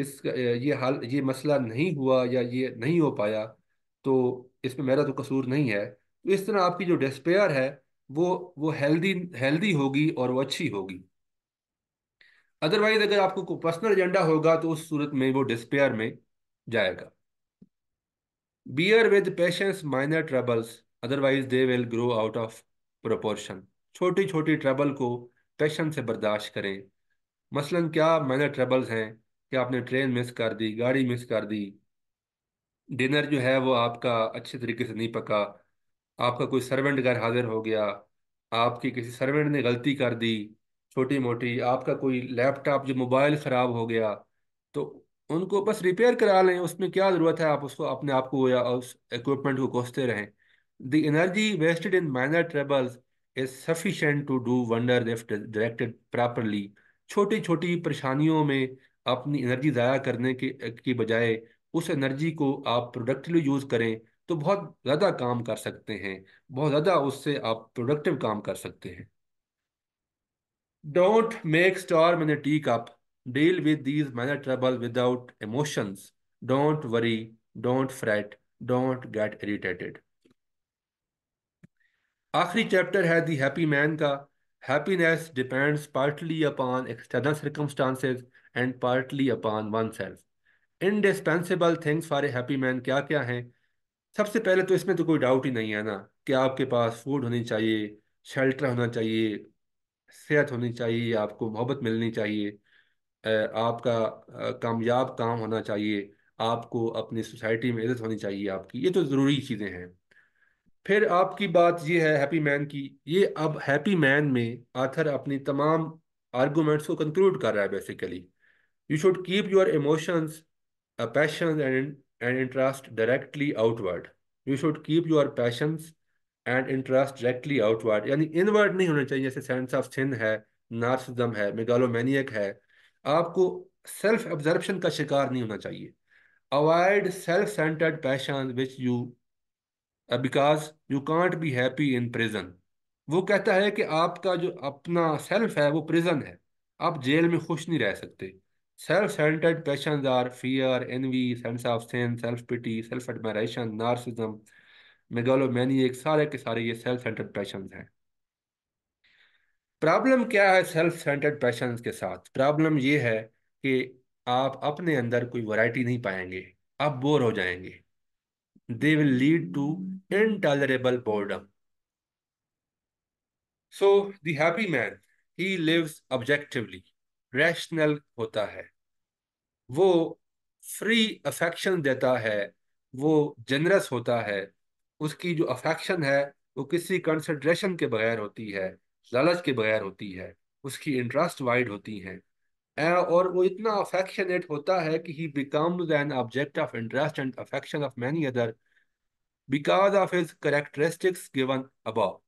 इस ये हाल ये मसला नहीं हुआ या ये नहीं हो पाया तो इसमें मेरा तो कसूर नहीं है तो इस तरह आपकी जो डिस्पेयर है वो वो हेल्दी हेल्दी होगी और वो अच्छी होगी अदरवाइज अगर आपको कोई पर्सनल एजेंडा होगा तो उस सूरत में वो डिस्पेयर में जाएगा bear with patience minor troubles otherwise they will grow out of proportion छोटी छोटी ट्रबल को पेशेंस से बर्दाश्त करें मसलन क्या मैंने ट्रबल्स हैं कि आपने ट्रेन मिस कर दी गाड़ी मिस कर दी डिनर जो है वो आपका अच्छे तरीके से नहीं पका आपका कोई सर्वेंट घर हाजिर हो गया आपकी किसी सर्वेंट ने गलती कर दी छोटी मोटी आपका कोई लैपटॉप जो मोबाइल ख़राब हो गया तो उनको बस रिपेयर करा लें उसमें क्या ज़रूरत है आप उसको अपने आप को या उस इक्विपमेंट को कोसते रहें the energy wasted in minor troubles is sufficient to do wonder if directed properly छोटी छोटी परेशानियों में अपनी एनर्जी ज़ाया करने के की बजाय उस एनर्जी को आप प्रोडक्टिवली यूज़ करें तो बहुत ज़्यादा काम कर सकते हैं बहुत ज़्यादा उससे आप प्रोडक्टिव काम कर सकते हैं don't make storm in tea tea cup deal with these man trouble without emotions don't worry don't fret don't get irritated आखिरी चैप्टर है दी हैप्पी मैन का happiness depends partly upon external circumstances and partly upon oneself. Indispensable things for a happy man क्या क्या हैं सबसे पहले तो इसमें तो कोई डाउट ही नहीं है ना कि आपके पास फूड होनी चाहिए शेल्टर होना चाहिए सेहत होनी चाहिए आपको मोहब्बत मिलनी चाहिए आपका कामयाब काम होना चाहिए आपको अपनी सोसाइटी में इज्जत होनी चाहिए आपकी ये तो ज़रूरी चीज़ें हैं फिर आपकी बात ये है हैप्पी मैन की ये अब हैप्पी मैन में आथर अपनी तमाम आर्गूमेंट्स को कंक्लूड कर रहा है basically you should keep your emotions passion and and interest directly outward you should keep your passions and interest directly outward यानी इनवर्ड नहीं होना चाहिए जैसे सेंस ऑफ सिन है नार्सिज्म है मेगालोमैनियक है आपको सेल्फ ऑब्जर्वेशन का शिकार नहीं होना चाहिए avoid self centred passion which you because you can't be happy in prison वो कहता है कि आपका जो अपना सेल्फ है वो प्रिजन है आप जेल में खुश नहीं रह सकते self centred passion are fear envy sense of sin self pity self admiration narcissism एक सारे के सारे ये सेल्फ सेंटर्ड पैशन हैं प्रॉब्लम क्या है सेल्फ सेंटर्ड पैशन के साथ प्रॉब्लम ये है कि आप अपने अंदर कोई वैरायटी नहीं पाएंगे आप बोर हो जाएंगे they will lead to intolerable boredom. So the happy man, he lives objectively, rational होता है वो फ्री अफेक्शन देता है वो जनरस होता है उसकी जो अफेक्शन है वो किसी कंसंट्रेशन के बगैर होती है लालच के बगैर होती है उसकी इंटरेस्ट वाइड होती हैं और वो इतना अफेक्शनेट होता है कि ही becomes an object of interest and affection of many other because of his characteristics given about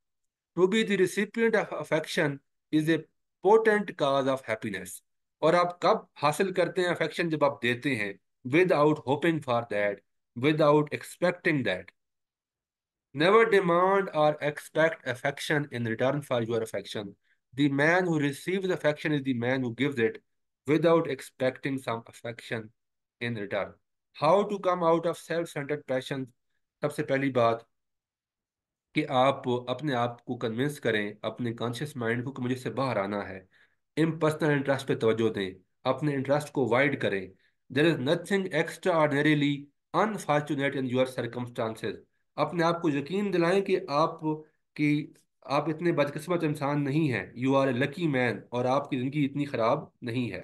to be the recipient of affection is a potent cause of happiness और आप कब हासिल करते हैं अफेक्शन जब आप देते हैं without hoping for that without expecting that never demand और expect affection in return for your affection The man who receives affection is the man who gives it, without expecting some affection in return. How to come out of self-centered passion? सबसे पहली बात कि आप अपने आप को convince करें अपने कॉन्शियस माइंड को कि मुझे इससे बाहर आना है इन पर्सनल इंटरेस्ट पर तवज्जो दें अपने इंटरेस्ट को वाइड करें there is nothing extraordinarily unfortunate in your circumstances अपने आप को यकीन दिलाएं कि आप कि आप इतने बदकस्मत इंसान नहीं हैं you are a lucky man और आपकी ज़िंदगी इतनी ख़राब नहीं है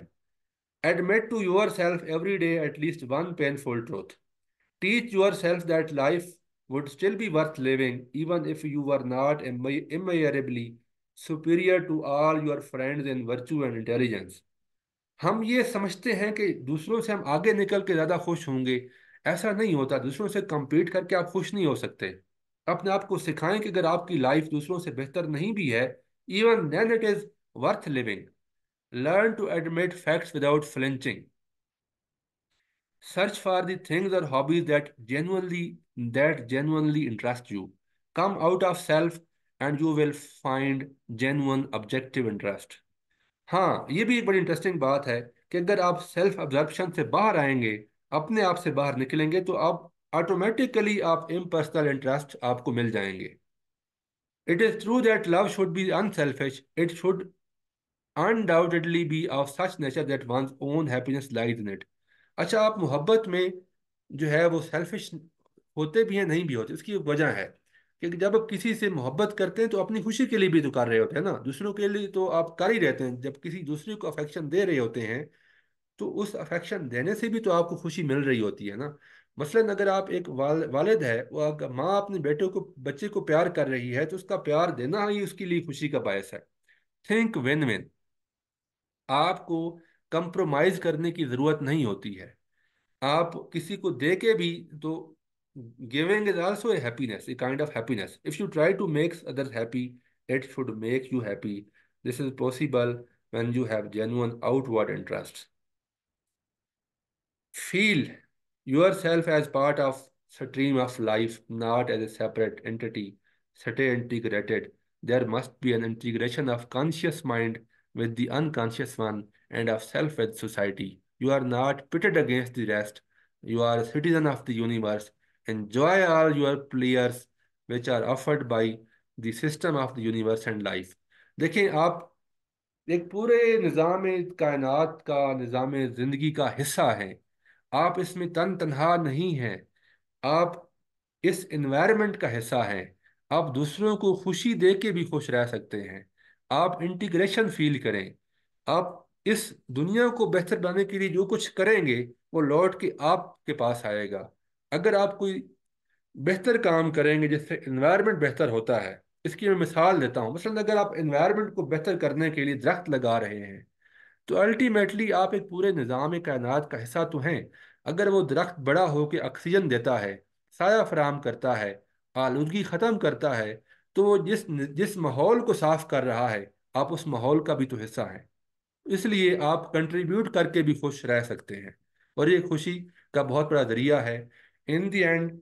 Admit to yourself every day at least one painful truth. Teach yourself that life would still be worth living even if you were not immeasurably superior to all your friends in virtue and intelligence. हम ये समझते हैं कि दूसरों से हम आगे निकल के ज़्यादा खुश होंगे ऐसा नहीं होता दूसरों से कम्पीट करके आप खुश नहीं हो सकते अपने आप को सिखाएं कि अगर आपकी लाइफ दूसरों से बेहतर नहीं भी है even then it is worth living Learn to admit facts without flinching. Search for the things or hobbies that genuinely that genuinely interest you. Come out of self and you will find genuine objective interest. हाँ ये भी एक बड़ी interesting बात है कि अगर आप सेल्फ ऑब्जर्वेशन से बाहर आएंगे अपने आप से बाहर निकलेंगे तो आप ऑटोमेटिकली आप इम्पर्सनल इंटरेस्ट आपको मिल जाएंगे It is true that love should be unselfish. It should undoubtedly be of such nature that one's own happiness lies in it. अच्छा आप मोहब्बत में जो है वो सेल्फिश होते भी हैं नहीं भी होते उसकी वजह है कि जब आप किसी से मोहब्बत करते हैं तो अपनी खुशी के लिए भी तो कर रहे होते हैं ना दूसरों के लिए तो आप कर ही रहते हैं जब किसी दूसरे को अफेक्शन दे रहे होते हैं तो उस अफेक्शन देने से भी तो आपको खुशी मिल रही होती है ना मसलन अगर आप एक वाल वालद है वो अगर माँ अपने बेटे को बच्चे को प्यार कर रही है तो उसका प्यार देना ही उसके लिए खुशी का बायस है थिंक विन विन आपको कंप्रोमाइज करने की जरूरत नहीं होती है आप किसी को देके भी तो giving is also happiness a kind of happiness if you try to makes others happy it should make you happy this is possible when you have genuine outward interest feel yourself as part of stream of life not as a separate entity stay integrated there must be an integration of conscious mind with the unconscious one and of self with society. You are not pitted against the rest. You are a citizen of the universe. Enjoy all your players which are offered by the system of the universe and life. देखें आप एक पूरे निज़ाम कायनात का निज़ाम ज़िंदगी का हिस्सा हैं आप इसमें तन तनहा नहीं हैं आप इस इन्वायरमेंट का हिस्सा हैं आप दूसरों को खुशी दे के भी खुश रह सकते हैं आप इंटीग्रेशन फील करें आप इस दुनिया को बेहतर बनाने के लिए जो कुछ करेंगे वो लौट के आपके पास आएगा अगर आप कोई बेहतर काम करेंगे जिससे इन्वायरमेंट बेहतर होता है इसकी मैं मिसाल देता हूँ मसलन अगर आप इन्वायरमेंट को बेहतर करने के लिए दरख्त लगा रहे हैं तो अल्टीमेटली आप एक पूरे निज़ाम कायनात का हिस्सा तो हैं अगर वो दरख्त बड़ा होकर ऑक्सीजन देता है साया फराम करता है आलूगी ख़त्म करता है तो वो जिस जिस माहौल को साफ कर रहा है आप उस माहौल का भी तो हिस्सा हैं इसलिए आप कंट्रीब्यूट करके भी खुश रह सकते हैं और ये खुशी का बहुत बड़ा जरिया है in the end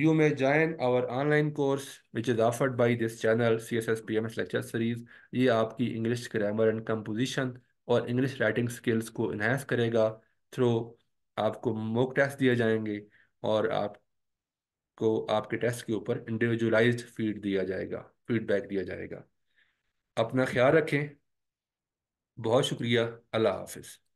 you may join our online course which is offered by this channel C S S P M S lecture series ये आपकी इंग्लिश ग्रामर एंड कंपोजिशन और इंग्लिश राइटिंग स्किल्स को इन्हेंस करेगा through आपको mock test दिए जाएंगे और आप को आपके टेस्ट के ऊपर इंडिविजुअलाइज फीड दिया जाएगा फीडबैक दिया जाएगा अपना ख्याल रखें बहुत शुक्रिया अल्लाह हाफिज़